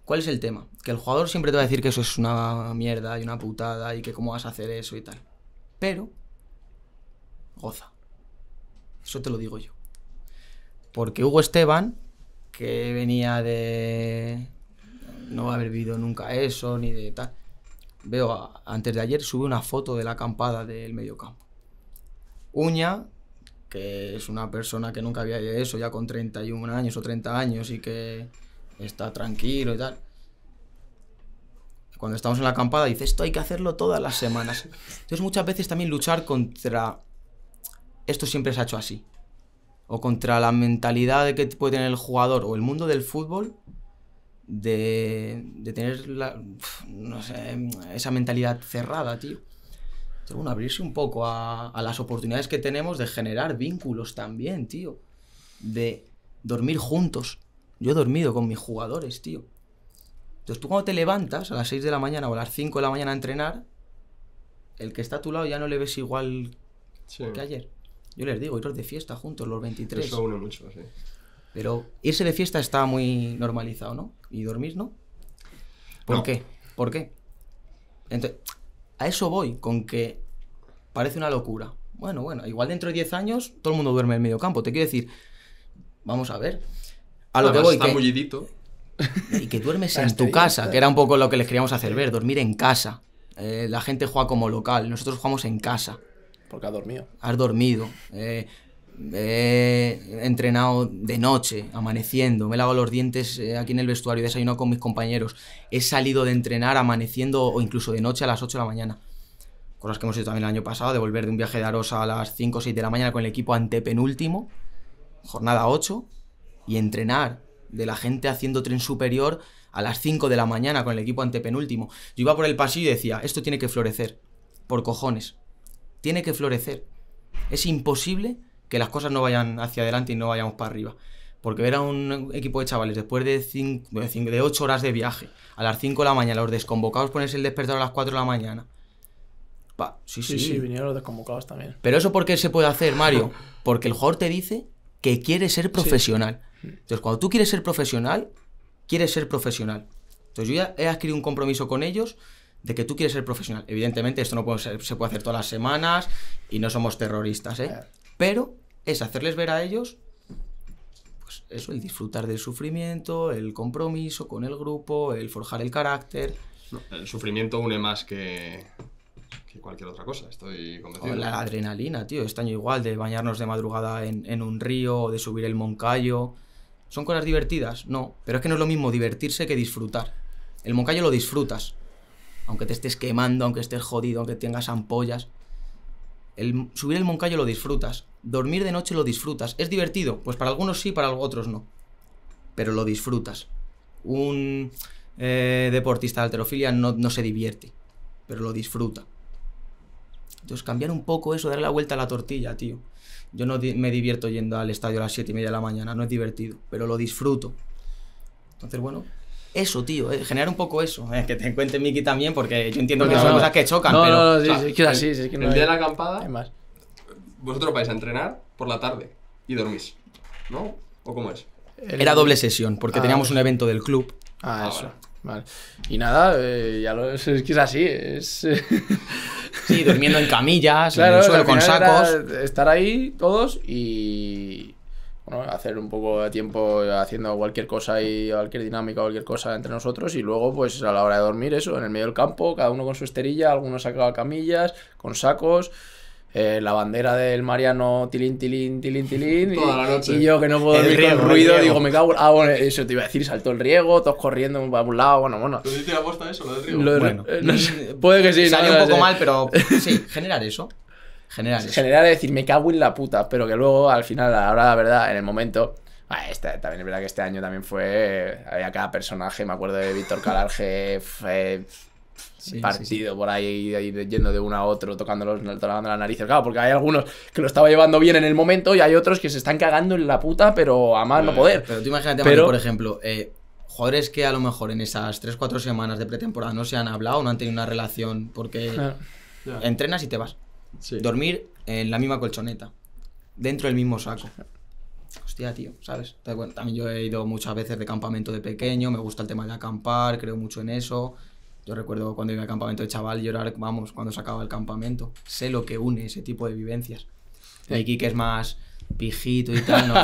¿Cuál es el tema? Que el jugador siempre te va a decir que eso es una mierda y una putada y que cómo vas a hacer eso y tal. Pero goza. Eso te lo digo yo. Porque Hugo Esteban, que venía de no haber vivido nunca eso, ni de tal, veo, antes de ayer sube una foto de la acampada del campo. Uña, que es una persona que nunca había hecho eso, ya con 31 años o 30 años y que está tranquilo y tal. Cuando estamos en la acampada dice, esto hay que hacerlo todas las semanas. Entonces muchas veces también luchar contra esto siempre se ha hecho así. O contra la mentalidad que puede tener el jugador o el mundo del fútbol de, tener esa mentalidad cerrada, tío. Entonces, bueno, abrirse un poco a, las oportunidades que tenemos de generar vínculos también, tío. De dormir juntos. Yo he dormido con mis jugadores, tío. Entonces tú cuando te levantas a las 6 de la mañana o a las 5 de la mañana a entrenar, el que está a tu lado ya no le ves igual que ayer. Yo les digo, iros de fiesta juntos los 23. Pero irse de fiesta está muy normalizado, ¿no? Y dormir, ¿no? ¿Por qué? ¿Por qué? Entonces, a eso voy, con que parece una locura. Bueno, bueno, igual dentro de 10 años todo el mundo duerme en medio campo. Te quiero decir, vamos a ver. A lo que voy. Está Y que duermes en tu casa, que era un poco lo que les queríamos hacer ver, dormir en casa. Eh, la gente juega como local, nosotros jugamos en casa. Porque has dormido. Has dormido. Eh, eh, he entrenado de noche, amaneciendo. Me he lavado los dientes eh, aquí en el vestuario, he desayunado con mis compañeros. He salido de entrenar amaneciendo o incluso de noche a las 8 de la mañana. Cosas que hemos hecho también el año pasado, de volver de un viaje de Arosa a las 5 o 6 de la mañana con el equipo antepenúltimo, jornada 8, y entrenar de la gente haciendo tren superior a las 5 de la mañana con el equipo antepenúltimo. Yo iba por el pasillo y decía, esto tiene que florecer, por cojones tiene que florecer. Es imposible que las cosas no vayan hacia adelante y no vayamos para arriba. Porque ver a un equipo de chavales, después de, ocho de, horas de viaje, a las 5 de la mañana, los desconvocados ponerse el despertador a las 4 de la mañana. sí, sí, vinieron los desconvocados también. Pero eso por qué se puede hacer, Mario? Porque el jugador te dice que quiere ser profesional. Mm. Entonces, cuando tú quieres ser profesional, quieres ser profesional. Entonces, yo ya he adquirido un compromiso con ellos de que tú quieres ser profesional. Evidentemente, esto no se puede hacer todas las semanas y no somos terroristas, ¿eh? Pero es hacerles ver a ellos, pues eso, el disfrutar del sufrimiento, el compromiso con el grupo, el forjar el carácter. el sufrimiento une más que, que cualquier otra cosa, estoy convencido. la adrenalina, tío, este año igual, de bañarnos de madrugada en, en un río, de subir el Moncayo. ¿Son cosas divertidas? No, pero es que no es lo mismo divertirse que disfrutar. El Moncayo lo disfrutas, aunque te estés quemando, aunque estés jodido, aunque tengas ampollas. El, subir el moncayo lo disfrutas, dormir de noche lo disfrutas. ¿Es divertido? Pues para algunos sí, para otros no. Pero lo disfrutas. Un eh, deportista de alterofilia no, se divierte, pero lo disfruta. Entonces, cambiar un poco eso, darle la vuelta a la tortilla, tío. Yo no me divierto yendo al estadio a las 7 y media de la mañana, no es divertido, pero lo disfruto. Entonces, bueno, eso, tío, eh, generar un poco eso. Eh, que te cuente Miki también, porque yo entiendo que son cosas que chocan, pero. No, no, sí, sí, sí, que el día de la acampada, más. vosotros vais a entrenar por la tarde y dormís, ¿no? ¿O cómo es? Era doble sesión, porque ah, teníamos un evento del club. Ah, ah eso. Vale. Y nada, eh, ya lo, es que es así. Es, Sí, durmiendo en camillas, con sacos. Estar ahí todos y, hacer un poco de tiempo haciendo cualquier cosa y cualquier dinámica, cualquier cosa entre nosotros y luego pues a la hora de dormir eso, en el medio del campo, cada uno con su esterilla, algunos sacaba camillas, con sacos. Eh, la bandera del Mariano tilín, tilín, tilín, tilín. y, yo que no puedo dormir el ruido, digo, me cago. Ah, bueno, eso te iba a decir, saltó el riego, todos corriendo para un lado, bueno, bueno. ¿Tú eso, puede que sí. Salió un poco mal, pero sí, generar eso. General general decir, me cago en la puta, pero que luego al final, a la verdad, en el momento, ah, este, también es verdad que este año también fue. Había cada personaje, me acuerdo de Víctor Calarje partido por ahí, yendo de uno a otro, tocando, tocando la nariz Claro, porque hay algunos que lo estaba llevando bien en el momento y hay otros que se están cagando en la puta, pero a más no poder. Pero tú imagínate, por ejemplo, eh, es que a lo mejor en esas 3-4 semanas de pretemporada no se han hablado, no han tenido una relación, porque. Ah. Entrenas y te vas. Dormir en la misma colchoneta, dentro del mismo saco. Hostia, tío, ¿sabes? también yo he ido muchas veces de campamento de pequeño, me gusta el tema de acampar, creo mucho en eso. Yo recuerdo cuando iba al campamento de chaval llorar, vamos, cuando se acababa el campamento. Sé lo que une ese tipo de vivencias. Aquí que es más pijito y tal. No,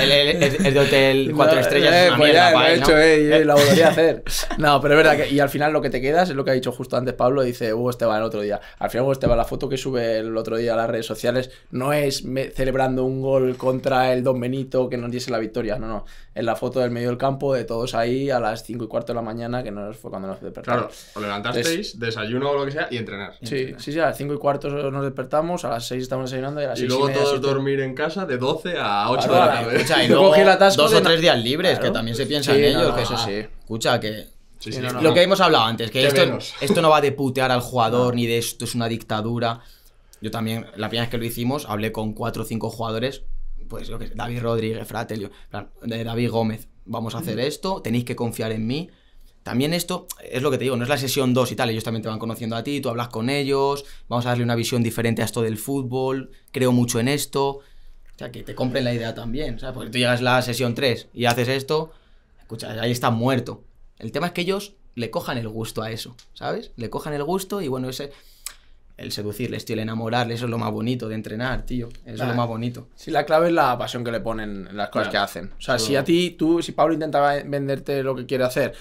El, de hotel cuatro estrellas eh, pues hecho, eh, a hacer. No, pero es verdad que, y al final lo que te quedas es lo que ha dicho justo antes Pablo, dice Hugo uh, Esteban el otro día. Al final Hugo Esteban, la foto que sube el otro día a las redes sociales no es celebrando un gol contra el Don Benito que nos diese la victoria, no, no. Es la foto del medio del campo de todos ahí a las cinco y cuarto de la mañana que no fue cuando nos despertamos. Claro, os levantasteis, desayuno o lo que sea y entrenar. Sí, sí, sí, a las cinco y cuarto nos despertamos, a las 6 estamos desayunando y a las y luego todos dormir en casa de 12 a 8 dos o tres días libres, que también se piensa ellos en eso sí. Escucha, que lo que hemos hablado antes, que esto, no va de putear al jugador ni de esto es una dictadura. Yo también, la primera vez que lo hicimos, hablé con cuatro o cinco jugadores, pues lo que David Rodríguez, Fratelio, David Gómez, vamos a hacer esto, tenéis que confiar en mí. También esto es lo que te digo, no es la sesión 2 y tal, ellos también te van conociendo a ti, tú hablas con ellos, vamos a darle una visión diferente a esto del fútbol, creo mucho en esto. O sea, que te compren la idea también, ¿sabes? Porque tú llegas a la sesión 3 y haces esto, escucha, ahí está muerto. El tema es que ellos le cojan el gusto a eso, ¿sabes? Le cojan el gusto y bueno, ese el seducirle, el enamorarle, eso es lo más bonito de entrenar, tío. Eso es lo ah. más bonito. Sí, la clave es la pasión que le ponen en las cosas que hacen. O sea, si a ti, tú, si Pablo intentaba venderte lo que quiere hacer,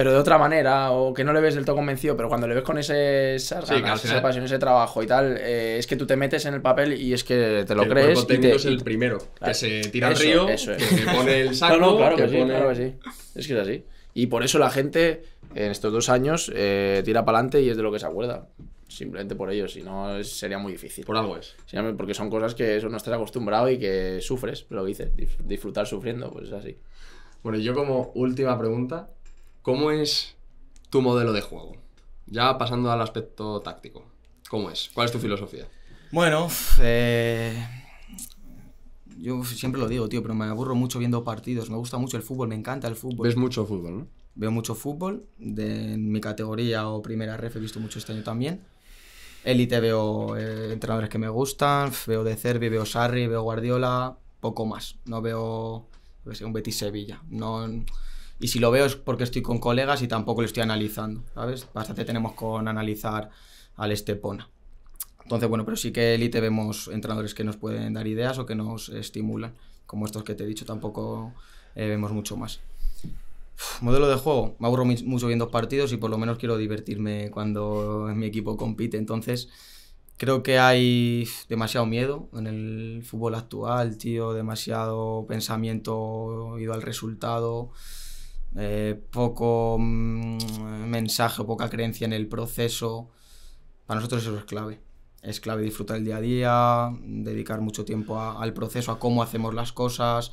pero de otra manera, o que no le ves del todo convencido, pero cuando le ves con ese, esas esa pasión, ese trabajo y tal, eh, es que tú te metes en el papel y es que te lo crees. El es el primero, que se tira al río, que pone el saco. claro, que sí, claro que sí. Es que es así. Y por eso la gente en estos dos años eh, tira para adelante y es de lo que se acuerda. Simplemente por ello, si no sería muy difícil. Por algo es. Porque son cosas que eso no estás acostumbrado y que sufres, lo dices, disfrutar sufriendo, pues es así. Bueno, yo como última pregunta, ¿Cómo es tu modelo de juego? Ya pasando al aspecto táctico. ¿Cómo es? ¿Cuál es tu filosofía? Bueno, eh, yo siempre lo digo, tío, pero me aburro mucho viendo partidos. Me gusta mucho el fútbol, me encanta el fútbol. Ves mucho fútbol, ¿no? Veo mucho fútbol. De mi categoría o primera ref he visto mucho este año también. Elite veo eh, entrenadores que me gustan. Veo De Cervi, veo Sarri, veo Guardiola. Poco más. No veo, un Betis Sevilla. No y si lo veo es porque estoy con colegas y tampoco lo estoy analizando, ¿sabes? Bastante tenemos con analizar al Estepona. Entonces, bueno, pero sí que elite vemos entrenadores que nos pueden dar ideas o que nos estimulan, como estos que te he dicho, tampoco eh, vemos mucho más. modelo de juego, me aburro mucho viendo partidos y por lo menos quiero divertirme cuando mi equipo compite, entonces creo que hay demasiado miedo en el fútbol actual, tío, demasiado pensamiento ido al resultado. Eh, poco mm, mensaje, poca creencia en el proceso. Para nosotros eso es clave. Es clave disfrutar el día a día, dedicar mucho tiempo al proceso, a cómo hacemos las cosas,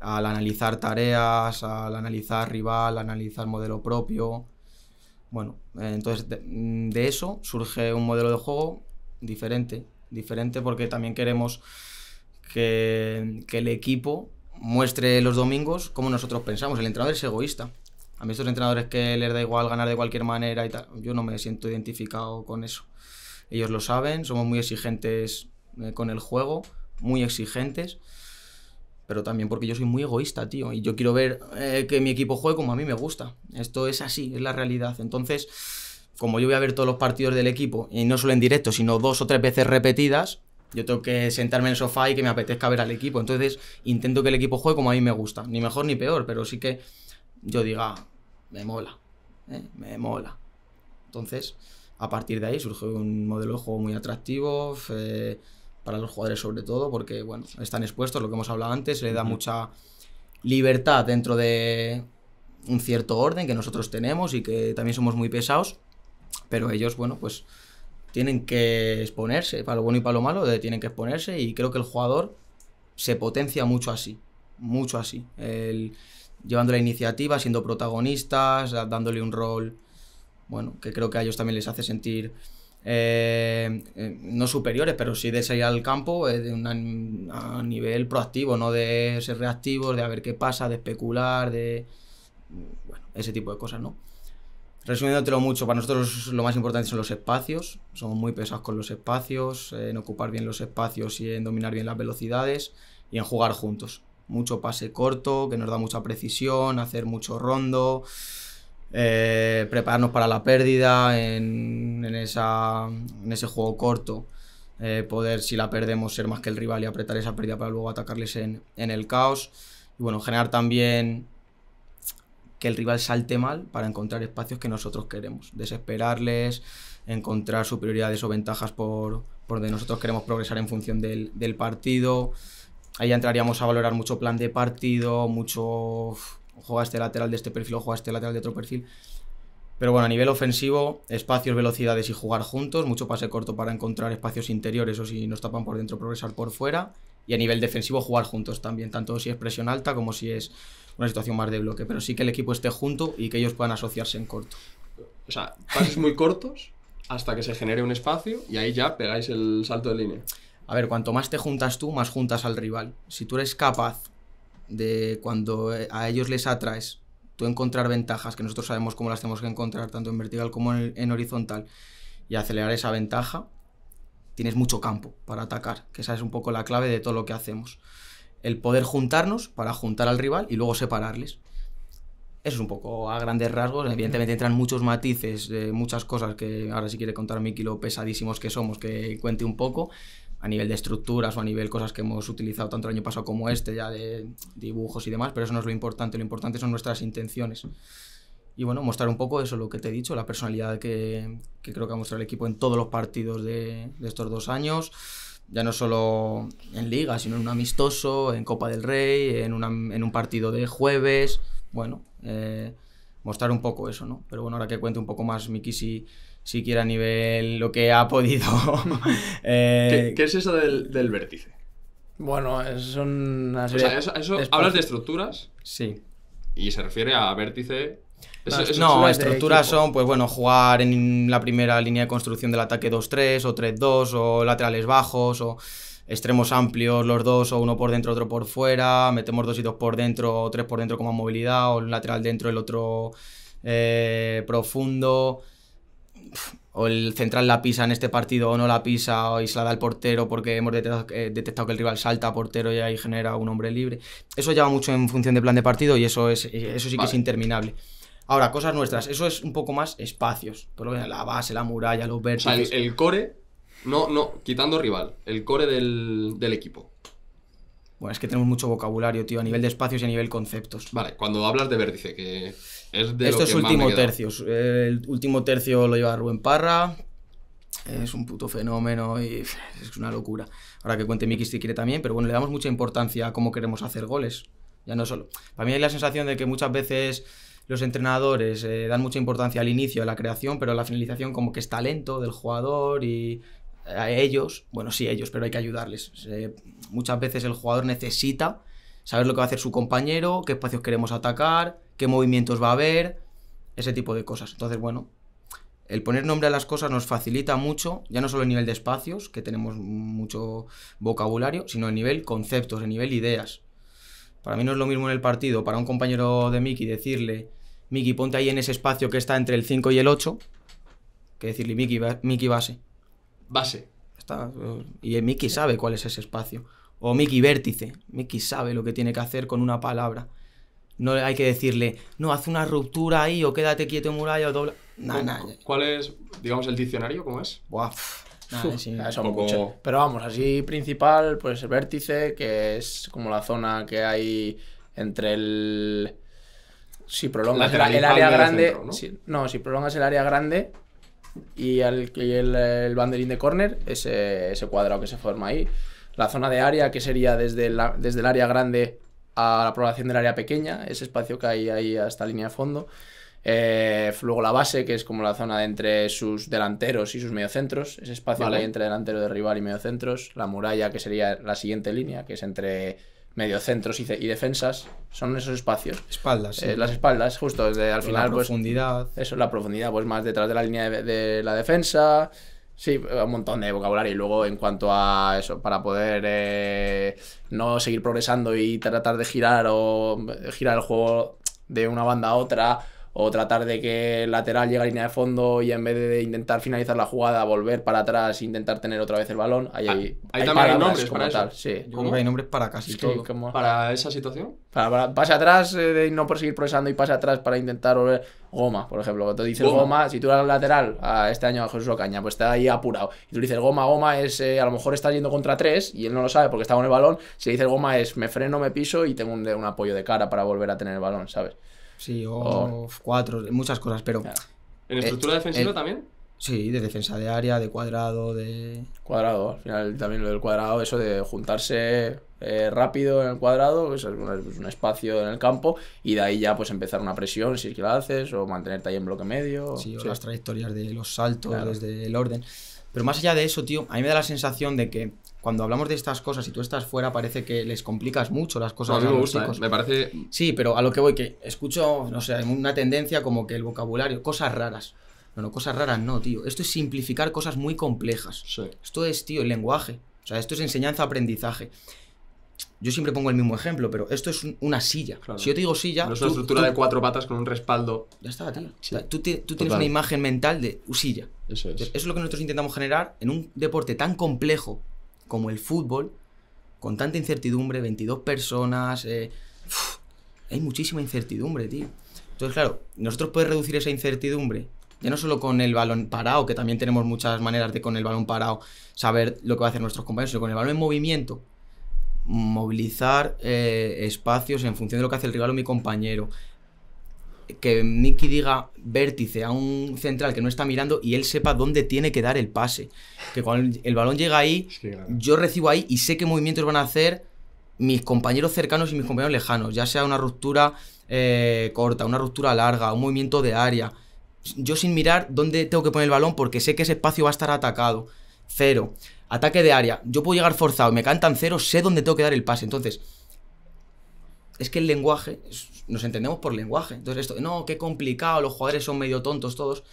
al analizar tareas, al analizar rival, al analizar modelo propio. Bueno, entonces mm, de, eso surge un modelo de juego diferente. Diferente porque también queremos que el equipo muestre los domingos como nosotros pensamos. El entrenador es egoísta. A mí estos entrenadores que les da igual ganar de cualquier manera y tal, yo no me siento identificado con eso. Ellos lo saben, somos muy exigentes eh, con el juego, muy exigentes, pero también porque yo soy muy egoísta, tío, y yo quiero ver eh, que mi equipo juegue como a mí me gusta. Esto es así, es la realidad. Entonces, como yo voy a ver todos los partidos del equipo, y no solo en directo, sino dos o tres veces repetidas, yo tengo que sentarme en el sofá y que me apetezca ver al equipo. Entonces intento que el equipo juegue como a mí me gusta. Ni mejor ni peor, pero sí que yo diga, me mola, ¿eh? me mola. Entonces, a partir de ahí surge un modelo de juego muy atractivo eh, para los jugadores sobre todo, porque bueno, están expuestos, lo que hemos hablado antes, le da mucha libertad dentro de un cierto orden que nosotros tenemos y que también somos muy pesados, pero ellos, bueno, pues tienen que exponerse, para lo bueno y para lo malo, eh, tienen que exponerse y creo que el jugador se potencia mucho así, mucho así, llevando la iniciativa, siendo protagonistas, dándole un rol, bueno, que creo que a ellos también les hace sentir... Eh, eh, no superiores, pero sí de salir al campo de a nivel proactivo, no de ser reactivos, de a ver qué pasa, de especular, de bueno, ese tipo de cosas, ¿no? Resumiéndotelo mucho, para nosotros lo más importante son los espacios. Somos muy pesados con los espacios, eh, en ocupar bien los espacios y en dominar bien las velocidades y en jugar juntos. Mucho pase corto, que nos da mucha precisión, hacer mucho rondo, eh, prepararnos para la pérdida en, ese juego corto. Eh, poder, si la perdemos, ser más que el rival y apretar esa pérdida para luego atacarles en, en el caos. Y bueno, generar también que el rival salte mal para encontrar espacios que nosotros queremos, desesperarles, encontrar superioridades o ventajas por, por donde nosotros queremos progresar en función del, partido. Ahí entraríamos a valorar mucho plan de partido, mucho juega este lateral de este perfil o juega este lateral de otro perfil. Pero bueno, a nivel ofensivo, espacios, velocidades y jugar juntos, mucho pase corto para encontrar espacios interiores o si nos tapan por dentro, progresar por fuera. Y a nivel defensivo, jugar juntos también, tanto si es presión alta como si es una situación más de bloque, pero sí que el equipo esté junto y que ellos puedan asociarse en corto. O sea, pases muy cortos hasta que se genere un espacio y ahí ya pegáis el salto de línea. A ver, cuanto más te juntas tú, más juntas al rival. Si tú eres capaz de cuando eh, a ellos les atraes, tú encontrar ventajas, que nosotros sabemos cómo las tenemos que encontrar, tanto en vertical como en, horizontal, y acelerar esa ventaja, tienes mucho campo para atacar, que esa es un poco la clave de todo lo que hacemos el poder juntarnos para juntar al rival y luego separarles. Eso es un poco a grandes rasgos. Evidentemente entran muchos matices, muchas cosas que ahora si quiere contar Miki lo pesadísimos que somos, que cuente un poco a nivel de estructuras o a nivel cosas que hemos utilizado tanto el año pasado como este, ya de dibujos y demás, pero eso no es lo importante, lo importante son nuestras intenciones. Y bueno, mostrar un poco eso, lo que te he dicho, la personalidad que, creo que ha mostrado el equipo en todos los partidos de estos dos años, ya no solo en liga, sino en un amistoso, en Copa del Rey, en, un partido de jueves, bueno, eh, mostrar un poco eso, ¿no? Pero bueno, ahora que cuente un poco más Miki si, quiere a nivel lo que ha podido. Eh, ¿Qué, es eso del, vértice? Bueno, es una serie o sea, hablas de estructuras. Sí. Y se refiere a vértice no, estructuras son, pues bueno, jugar en la primera línea de construcción del ataque 2-3 o 3-2 o laterales bajos o extremos amplios los dos o uno por dentro, otro por fuera, metemos dos y dos por dentro o tres por dentro como movilidad o un lateral dentro, el otro eh, profundo o el central la pisa en este partido o no la pisa o y da al portero porque hemos eh, detectado, que el rival salta a portero y ahí genera un hombre libre. Eso lleva mucho en función de plan de partido y eso, es, eso sí que es interminable. Ahora, cosas nuestras, eso es un poco más espacios. pero la base, la muralla, los vértices. O sea, el, core, no, no, quitando rival, el core del, equipo. Bueno, es que tenemos mucho vocabulario, tío, a nivel de espacios y a nivel conceptos. Vale, cuando hablas de vértice, que es de... Esto es último tercio. El último tercio lo lleva Rubén Parra. Es un puto fenómeno y es una locura. Ahora que cuente Miki si quiere también, pero bueno, le damos mucha importancia a cómo queremos hacer goles. Ya no solo. Para mí hay la sensación de que muchas veces los entrenadores eh, dan mucha importancia al inicio, a la creación, pero a la finalización como que es talento del jugador y eh, a ellos, bueno, sí ellos, pero hay que ayudarles. muchas veces el jugador necesita saber lo que va a hacer su compañero, qué espacios queremos atacar, qué movimientos va a haber, ese tipo de cosas. Entonces, bueno, el poner nombre a las cosas nos facilita mucho, ya no solo el nivel de espacios, que tenemos mucho vocabulario, sino el nivel conceptos, el nivel ideas. Para mí no es lo mismo en el partido, para un compañero de Miki decirle, Miki, ponte ahí en ese espacio que está entre el 5 y el 8. Que decirle, Miki, Miki base. Base. y eh, Miki sabe cuál es ese espacio. O Miki vértice. Miki sabe lo que tiene que hacer con una palabra. No hay que decirle, no, haz una ruptura ahí o quédate quieto en muralla o dobla. Nah, nah. ¿Cuál es, digamos, el diccionario? ¿Cómo es? Buah. sí, Pero vamos, así principal, pues el vértice, que es como la zona que hay entre el si prolongas el, área grande. ¿no? Si, el área grande y el, el, banderín de córner, ese, ese, cuadrado que se forma ahí. La zona de área, que sería desde, desde el área grande a la prolongación del área pequeña, ese espacio que hay ahí hasta línea de fondo. Eh, luego la base, que es como la zona entre sus delanteros y sus mediocentros, ese espacio que hay entre delantero de rival y mediocentros. La muralla, que sería la siguiente línea, que es entre medio centros y defensas son esos espacios. Espaldas. Eh, las espaldas, justo. Desde, al final, la pues, profundidad. eso, la profundidad, pues más detrás de la línea de, la defensa. Sí, eh, un montón de vocabulario. Y luego, en cuanto a eso, para poder eh, no seguir progresando y tratar de girar o girar el juego de una banda a otra o tratar de que el lateral llegue a línea de fondo y en vez de intentar finalizar la jugada, volver para atrás e intentar tener otra vez el balón. Ahí, hay, ah, también hay nombres para hay nombres para casi todo. ¿Para esa situación? Para, pase atrás, eh, de no seguir progresando y pase atrás para intentar volver. Goma, por ejemplo. Cuando dices goma, si tú eras lateral a este año a Jesús Ocaña, pues está ahí apurado. Y tú dices goma, goma es eh, a lo mejor está yendo contra tres y él no lo sabe porque está con el balón. Si le dices goma es me freno, me piso y tengo un apoyo de cara para volver a tener el balón, ¿sabes? Sí, o, cuatro, muchas cosas, pero. ¿En estructura eh, defensiva también? Sí, de defensa de área, de cuadrado, de. Cuadrado, al final también lo del cuadrado, eso de juntarse eh, rápido en el cuadrado, es un, espacio en el campo, y de ahí ya pues empezar una presión si es que la haces, o mantenerte ahí en bloque medio. Sí, o las trayectorias de los saltos, desde el orden. Pero más allá de eso, tío, a mí me da la sensación de que cuando hablamos de estas cosas y tú estás fuera, parece que les complicas mucho las cosas a, me Me parece. Sí, pero a lo que voy, que escucho, no sé, una tendencia como que el vocabulario, cosas raras. No, no, cosas raras no, tío. Esto es simplificar cosas muy complejas. Sí. Esto es, tío, el lenguaje. O sea, esto es enseñanza-aprendizaje. Yo siempre pongo el mismo ejemplo, pero esto es una silla. Si yo te digo silla. No es una estructura de cuatro patas con un respaldo. Ya está, Tú, tú tienes una imagen mental de silla. Eso es. Eso es lo que nosotros intentamos generar en un deporte tan complejo como el fútbol, con tanta incertidumbre, 22 personas, eh, hay muchísima incertidumbre, tío. Entonces, claro, nosotros podemos reducir esa incertidumbre, ya no solo con el balón parado, que también tenemos muchas maneras de con el balón parado saber lo que va a hacer nuestros compañeros, sino con el balón en movimiento, movilizar eh, espacios en función de lo que hace el rival o mi compañero, que Nicky diga vértice a un central que no está mirando y él sepa dónde tiene que dar el pase. Que cuando el balón llega ahí, yo recibo ahí y sé qué movimientos van a hacer mis compañeros cercanos y mis compañeros lejanos, ya sea una ruptura eh, corta, una ruptura larga, un movimiento de área. Yo sin mirar dónde tengo que poner el balón porque sé que ese espacio va a estar atacado. Cero. Ataque de área. Yo puedo llegar forzado, me cantan cero, sé dónde tengo que dar el pase. Entonces, es que el lenguaje nos entendemos por lenguaje. Entonces, esto, no, qué complicado, los jugadores son medio tontos todos.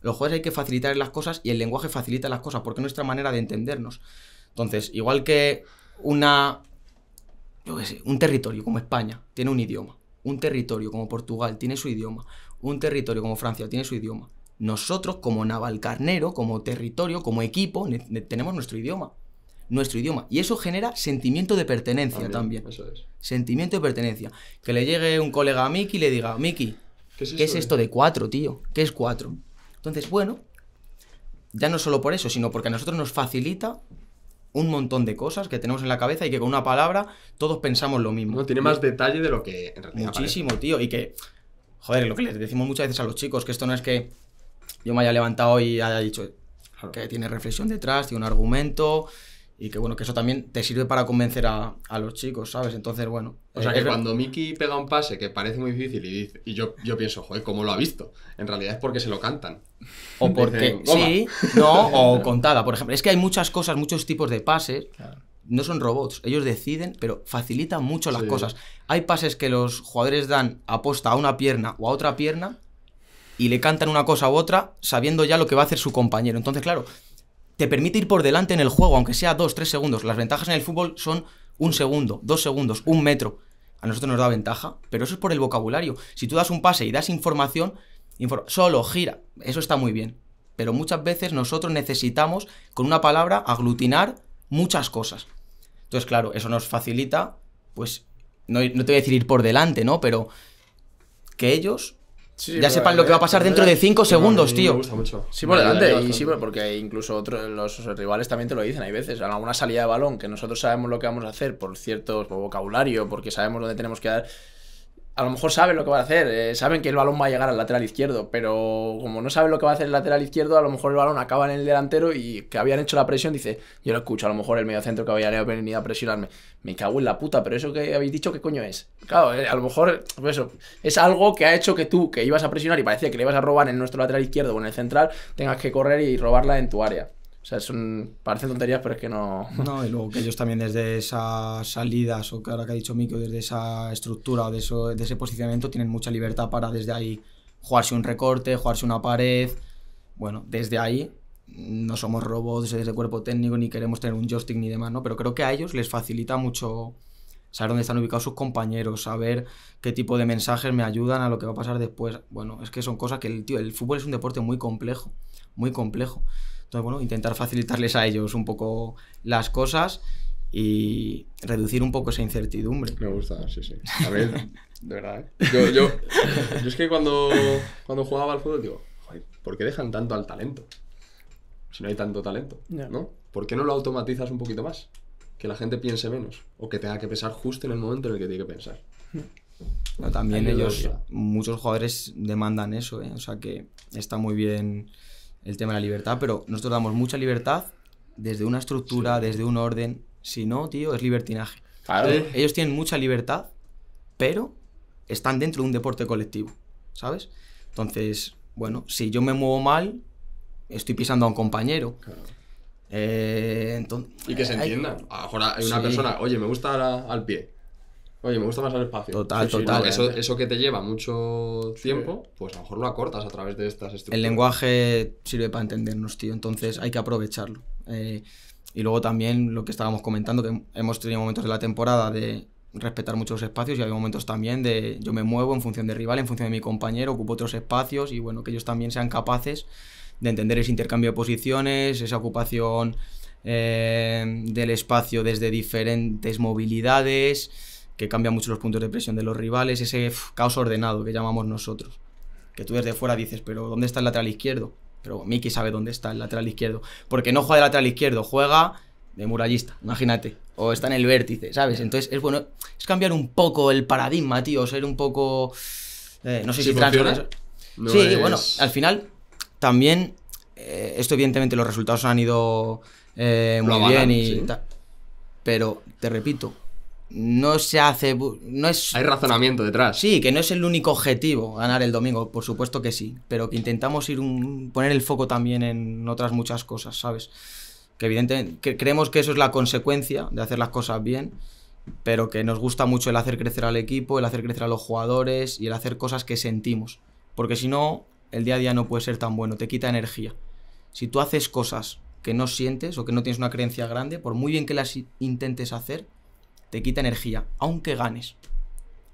Los jugadores hay que facilitar las cosas y el lenguaje facilita las cosas, porque es nuestra manera de entendernos. Entonces, igual que una. un territorio como España tiene un idioma. Un territorio como Portugal tiene su idioma. Un territorio como Francia tiene su idioma. Nosotros, como Navalcarnero, como territorio, como equipo, tenemos nuestro idioma nuestro idioma. Y eso genera sentimiento de pertenencia también. Sentimiento de pertenencia. Que le llegue un colega a Miki y le diga, Miki, ¿qué, es, esto de cuatro, tío? ¿Qué es cuatro? Entonces, bueno, ya no solo por eso, sino porque a nosotros nos facilita un montón de cosas que tenemos en la cabeza y que con una palabra todos pensamos lo mismo. tiene más detalle de lo que en realidad. Muchísimo, tío. Y que, joder, lo que les decimos muchas veces a los chicos, que esto no es que yo me haya levantado y haya dicho que tiene reflexión detrás, tiene un argumento, y que bueno, que eso también te sirve para convencer a, los chicos, ¿sabes? Entonces, bueno. O sea, eh, que cuando Mickey pega un pase que parece muy difícil y, dice, y yo, yo pienso, joder, ¿cómo lo ha visto? En realidad es porque se lo cantan. O porque. sí, no, o contada, por ejemplo. Es que hay muchas cosas, muchos tipos de pases. no son robots, ellos deciden, pero facilitan mucho las cosas. Hay pases que los jugadores dan aposta a una pierna o a otra pierna y le cantan una cosa u otra sabiendo ya lo que va a hacer su compañero. Entonces, claro, te permite ir por delante en el juego, aunque sea dos, tres segundos. Las ventajas en el fútbol son un segundo, dos segundos, un metro. A nosotros nos da ventaja, pero eso es por el vocabulario. Si tú das un pase y das información, solo, gira, eso está muy bien. Pero muchas veces nosotros necesitamos, con una palabra, aglutinar muchas cosas. Entonces, claro, eso nos facilita, pues, no, no te voy a decir ir por delante, ¿no? Pero que ellos ya sepan lo que va a pasar dentro de 5 segundos, tío. Sí, por delante. Y sí, porque incluso otros, los rivales también te lo dicen. Hay veces, en alguna salida de balón, que nosotros sabemos lo que vamos a hacer por cierto vocabulario, porque sabemos dónde tenemos que dar a lo mejor saben lo que va a hacer, eh, saben que el balón va a llegar al lateral izquierdo, pero como no saben lo que va a hacer el lateral izquierdo, a lo mejor el balón acaba en el delantero y que habían hecho la presión, dice, yo lo escucho, a lo mejor el mediocentro que había venido a presionarme, me cago en la puta, pero eso que habéis dicho, ¿qué coño es? Claro, eh, a lo mejor pues eso es algo que ha hecho que tú, que ibas a presionar y parecía que le ibas a robar en nuestro lateral izquierdo o en el central, tengas que correr y robarla en tu área. O sea, parecen tonterías, pero es que no... No, y luego que ellos también desde esas salidas, o que ahora que ha dicho Mico, desde esa estructura, de, eso, de ese posicionamiento, tienen mucha libertad para desde ahí jugarse un recorte, jugarse una pared. Bueno, desde ahí no somos robots desde cuerpo técnico, ni queremos tener un joystick ni demás, ¿no? Pero creo que a ellos les facilita mucho saber dónde están ubicados sus compañeros, saber qué tipo de mensajes me ayudan a lo que va a pasar después. Bueno, es que son cosas que el, tío, el fútbol es un deporte muy complejo, muy complejo. Entonces, bueno, intentar facilitarles a ellos un poco las cosas y reducir un poco esa incertidumbre. Me gusta, sí, sí. A ver, de verdad, ¿eh? Yo, yo, es que cuando, cuando jugaba al fútbol digo, ¿por qué dejan tanto al talento? Si no hay tanto talento, ¿no? ¿Por qué no lo automatizas un poquito más? Que la gente piense menos o que tenga que pensar justo en el momento en el que tiene que pensar. también ellos, muchos jugadores demandan eso, ¿eh? o sea que está muy bien el tema de la libertad, pero nosotros damos mucha libertad desde una estructura, desde un orden. Si no, tío, es libertinaje. Claro. ellos tienen mucha libertad, pero están dentro de un deporte colectivo, ¿sabes? Entonces, bueno, si yo me muevo mal, estoy pisando a un compañero. Eh, y que se entienda. Ahora hay una persona, oye, me gusta al pie Oye, me gusta más el espacio. Total, total. eso, eso, que te lleva mucho tiempo, pues a lo mejor lo acortas a través de estas estructuras. El lenguaje sirve para entendernos, tío, entonces hay que aprovecharlo. Eh, y luego también lo que estábamos comentando, que hemos tenido momentos de la temporada de respetar muchos espacios y hay momentos también de yo me muevo en función de rival, en función de mi compañero, ocupo otros espacios y bueno, que ellos también sean capaces de entender ese intercambio de posiciones, esa ocupación eh, del espacio desde diferentes movilidades que cambia mucho los puntos de presión de los rivales, ese caos ordenado que llamamos nosotros. Que tú desde fuera dices, pero ¿dónde está el lateral izquierdo? Pero Miki sabe dónde está el lateral izquierdo. Porque no juega de lateral izquierdo, juega de murallista, imagínate. O está en el vértice, ¿sabes? Entonces es bueno, es cambiar un poco el paradigma, tío, ser un poco... Eh, no sé si, sí, bueno, al final también, eh, esto evidentemente los resultados han ido eh, muy bien y Pero te repito, no se hace. No es, Hay razonamiento detrás. Sí, que no es el único objetivo ganar el domingo, por supuesto que sí, pero que intentamos ir poner el foco también en otras muchas cosas, ¿sabes? Que evidentemente que creemos que eso es la consecuencia de hacer las cosas bien, pero que nos gusta mucho el hacer crecer al equipo, el hacer crecer a los jugadores y el hacer cosas que sentimos. Porque si no, el día a día no puede ser tan bueno, te quita energía. Si tú haces cosas que no sientes o que no tienes una creencia grande, por muy bien que las intentes hacer, te quita energía, aunque ganes.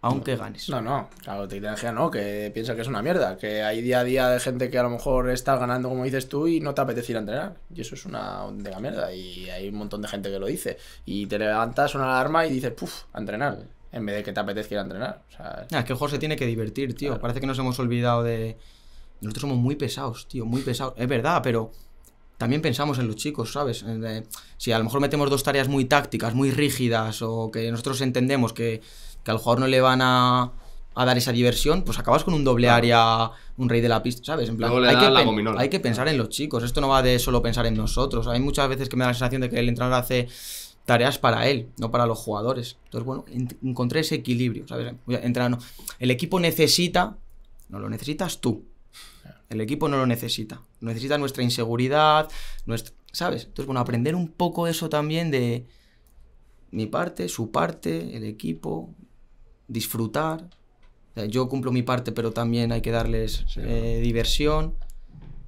Aunque ganes. No, no, claro, te quita energía, no, que piensa que es una mierda, que hay día a día de gente que a lo mejor está ganando, como dices tú, y no te apetece ir a entrenar. Y eso es una de la mierda, y hay un montón de gente que lo dice. Y te levantas una alarma y dices, puff, a entrenar, en vez de que te apetezca ir a entrenar. Ah, es... que el se tiene que divertir, tío. Parece que nos hemos olvidado de. Nosotros somos muy pesados, tío, muy pesados. Es verdad, pero también pensamos en los chicos, ¿sabes? Eh, si a lo mejor metemos dos tareas muy tácticas, muy rígidas, o que nosotros entendemos que, que al jugador no le van a, dar esa diversión, pues acabas con un doble área, un rey de la pista, ¿sabes? hay que, pensar en los chicos, esto no va de solo pensar en nosotros. Hay muchas veces que me da la sensación de que el entrenador hace tareas para él, no para los jugadores. Entonces, bueno, encontré ese equilibrio, ¿sabes? El equipo necesita, no lo necesitas tú. El equipo no lo necesita necesita nuestra inseguridad, nuestro ¿sabes? Entonces, bueno, aprender un poco eso también de mi parte, su parte, el equipo, disfrutar. yo cumplo mi parte, pero también hay que darles eh, diversión.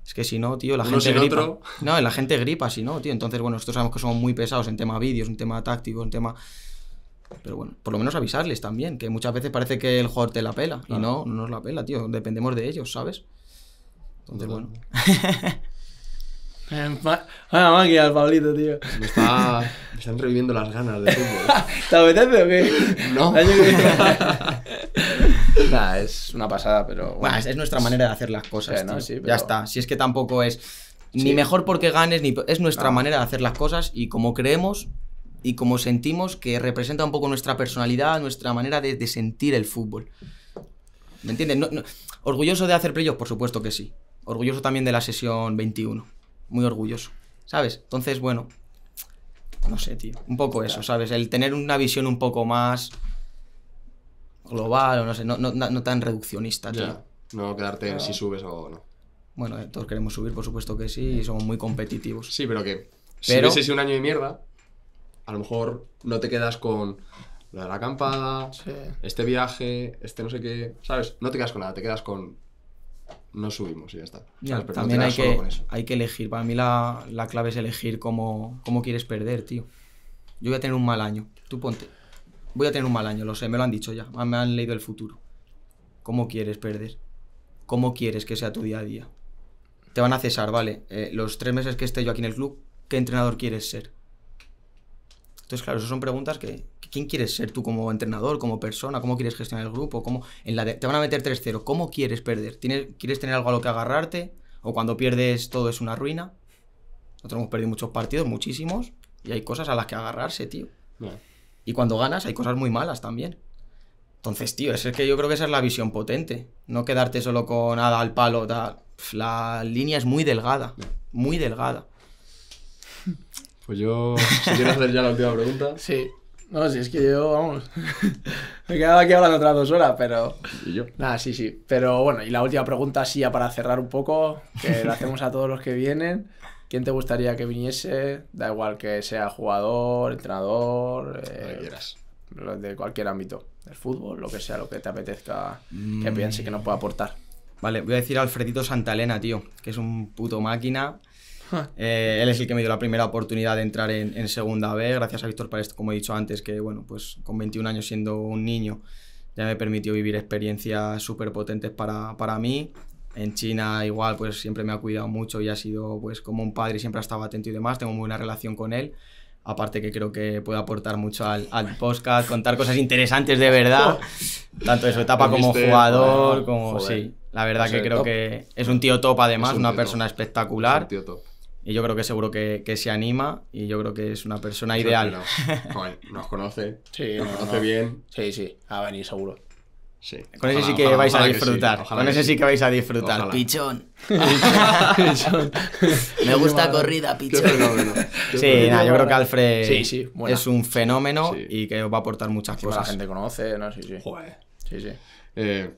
Es que si no, tío, la gente gripa. No, la gente gripa, si no, tío. Entonces, bueno, nosotros sabemos que somos muy pesados en tema vídeos, en tema táctico, en tema... Pero bueno, por lo menos avisarles también, que muchas veces parece que el jugador te la pela. Y no, no nos la pela, tío. Dependemos de ellos, ¿sabes? Entonces, bueno. Vaya eh, máquina el Pablito, tío. Me, están reviviendo las ganas de fútbol. ¿Te apetece o qué? No. es una pasada, pero. es, nuestra manera de hacer las cosas. Ya está. Si es que tampoco es ni mejor porque ganes, ni. Es nuestra manera de hacer las cosas y como creemos y como sentimos que representa un poco nuestra personalidad, nuestra manera de, sentir el fútbol. ¿Me entiendes? Orgulloso de hacer playoffs, por supuesto que sí orgulloso también de la sesión 21. Muy orgulloso. ¿Sabes? Entonces, bueno. No sé, tío. Un poco eso, ¿sabes? El tener una visión un poco más global o no sé, no, tan reduccionista, tío. No quedarte en si subes o no. Bueno, eh, todos queremos subir, por supuesto que sí, y somos muy competitivos. Sí, pero que si pero... hubiese un año de mierda, a lo mejor no te quedas con lo de la acampada, este viaje, este no sé qué, ¿sabes? No te quedas con nada, te quedas con no subimos y ya está. también hay, que, elegir. Para mí la, clave es elegir cómo, cómo, quieres perder, tío. Yo voy a tener un mal año. Tú ponte. Voy a tener un mal año, lo sé, me lo han dicho ya. Ah, me han leído el futuro. ¿Cómo quieres perder? ¿Cómo quieres que sea tu día a día? Te van a cesar, vale. Eh, los tres meses que esté yo aquí en el club, ¿qué entrenador quieres ser? Entonces, claro, esas son preguntas que, quién quieres ser tú como entrenador, como persona, cómo quieres gestionar el grupo, cómo te van a meter 3-0, ¿cómo quieres perder? ¿Quieres tener algo a lo que agarrarte? ¿O cuando pierdes todo es una ruina? Nosotros hemos perdido muchos partidos, muchísimos, y hay cosas a las que agarrarse, tío. Y cuando ganas hay cosas muy malas también. Entonces, tío, es que yo creo que esa es la visión potente. No quedarte solo con nada al palo. la línea es muy delgada. Muy delgada. Pues yo, si quieres hacer ya la última pregunta. Sí. No, si es que yo, vamos, me quedaba quedado aquí hablando otras dos horas, pero... ¿Y yo? Nada, sí, sí. Pero bueno, y la última pregunta, sí, ya para cerrar un poco, que la hacemos a todos los que vienen. ¿Quién te gustaría que viniese? Da igual que sea jugador, entrenador... Eh, de cualquier ámbito, del fútbol, lo que sea, lo que te apetezca que mm. piense que nos pueda aportar. Vale, voy a decir a Alfredito Santalena, tío, que es un puto máquina eh, él es el que me dio la primera oportunidad de entrar en, segunda B, gracias a Víctor Paredes, como he dicho antes, que bueno, pues con 21 años siendo un niño ya me permitió vivir experiencias súper potentes para, para mí. En China igual, pues siempre me ha cuidado mucho y ha sido pues como un padre, siempre ha estado atento y demás, tengo muy buena relación con él aparte que creo que puede aportar mucho al, podcast, contar cosas interesantes de verdad, tanto de su etapa como jugador, como sí. La verdad que creo que es un tío top además, una persona espectacular. un tío top. Y yo creo que seguro que, que, se anima y yo creo que es una persona ideal. No. nos conoce, sí, nos conoce bien. Sí, sí, a venir seguro. Sí. Con ese sí que vais a disfrutar. Con ese sí. que vais a disfrutar. Pichón. pichón. Me gusta corrida, pichón. sí, nada, yo creo que Alfred es un fenómeno y que va a aportar muchas cosas. La gente conoce, ¿no? Sí, sí. Joder. Sí, sí. Eh,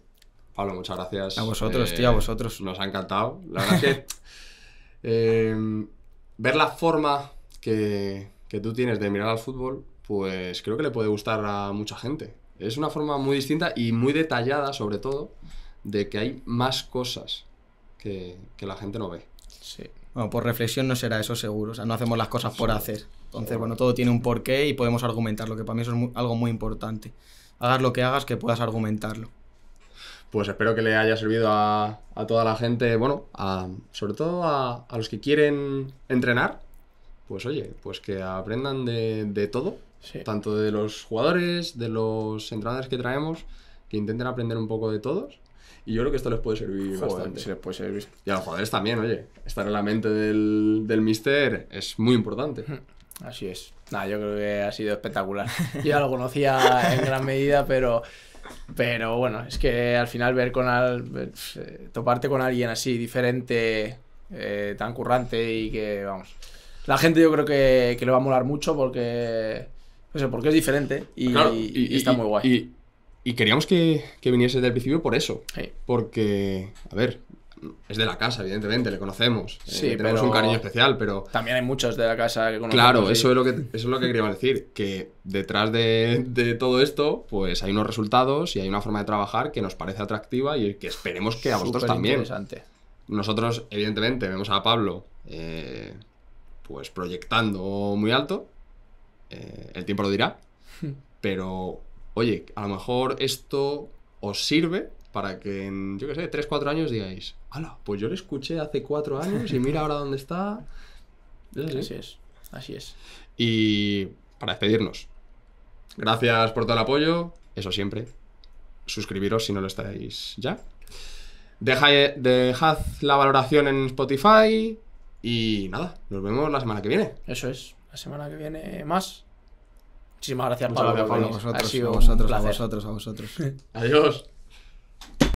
Pablo, muchas gracias. A vosotros, tío, a eh, vosotros. Nos ha encantado. La verdad que. Em, ver la forma que, tú tienes de mirar al fútbol, pues creo que le puede gustar a mucha gente. Es una forma muy distinta y muy detallada, sobre todo, de que hay más cosas que, la gente no ve. Sí. Bueno, por reflexión no será eso seguro. O sea, no hacemos las cosas por hacer. Entonces, bueno, todo tiene un porqué y podemos argumentarlo, que para mí eso es algo muy importante. Hagas lo que hagas, que puedas argumentarlo pues espero que le haya servido a, toda la gente, bueno, sobre todo a, los que quieren entrenar, pues oye, pues que aprendan de, todo, tanto de los jugadores, de los entrenadores que traemos, que intenten aprender un poco de todos. Y yo creo que esto les puede servir bastante. Y a los jugadores también, oye. Estar en la mente del, del mister es muy importante. Así es. Nada, yo creo que ha sido espectacular. Yo ya lo conocía en gran medida, pero pero bueno, es que al final ver con al, eh, toparte con alguien así diferente, eh, tan currante y que, vamos, la gente yo creo que, que le va a molar mucho porque, no sé, porque es diferente y, está muy guay. Y, queríamos que, que viniese desde el principio por eso. Porque, a ver, es de la casa, evidentemente, le conocemos. Eh, sí, tenemos un cariño especial, pero. También hay muchos de la casa que conocemos. Claro, eso, es lo que, es lo que quería decir, que detrás de, todo esto, pues hay unos resultados y hay una forma de trabajar que nos parece atractiva y que esperemos que a vosotros también. Nosotros, evidentemente, vemos a Pablo eh, pues proyectando muy alto. Eh, el tiempo lo dirá. Hmm. Pero, oye, a lo mejor esto os sirve para que en, yo qué sé, 3, 4 años digáis, ¡Hala! pues yo le escuché hace 4 años y mira ahora dónde está. así. es, así es. Y para despedirnos, gracias por todo el apoyo, eso siempre. Suscribiros si no lo estáis ya. Deja, eh, dejad la valoración en Spotify y nada, nos vemos la semana que viene. Eso es, la semana que viene más. Muchísimas gracias, Pablo. A vosotros, vosotros, a vosotros, a vosotros. Adiós.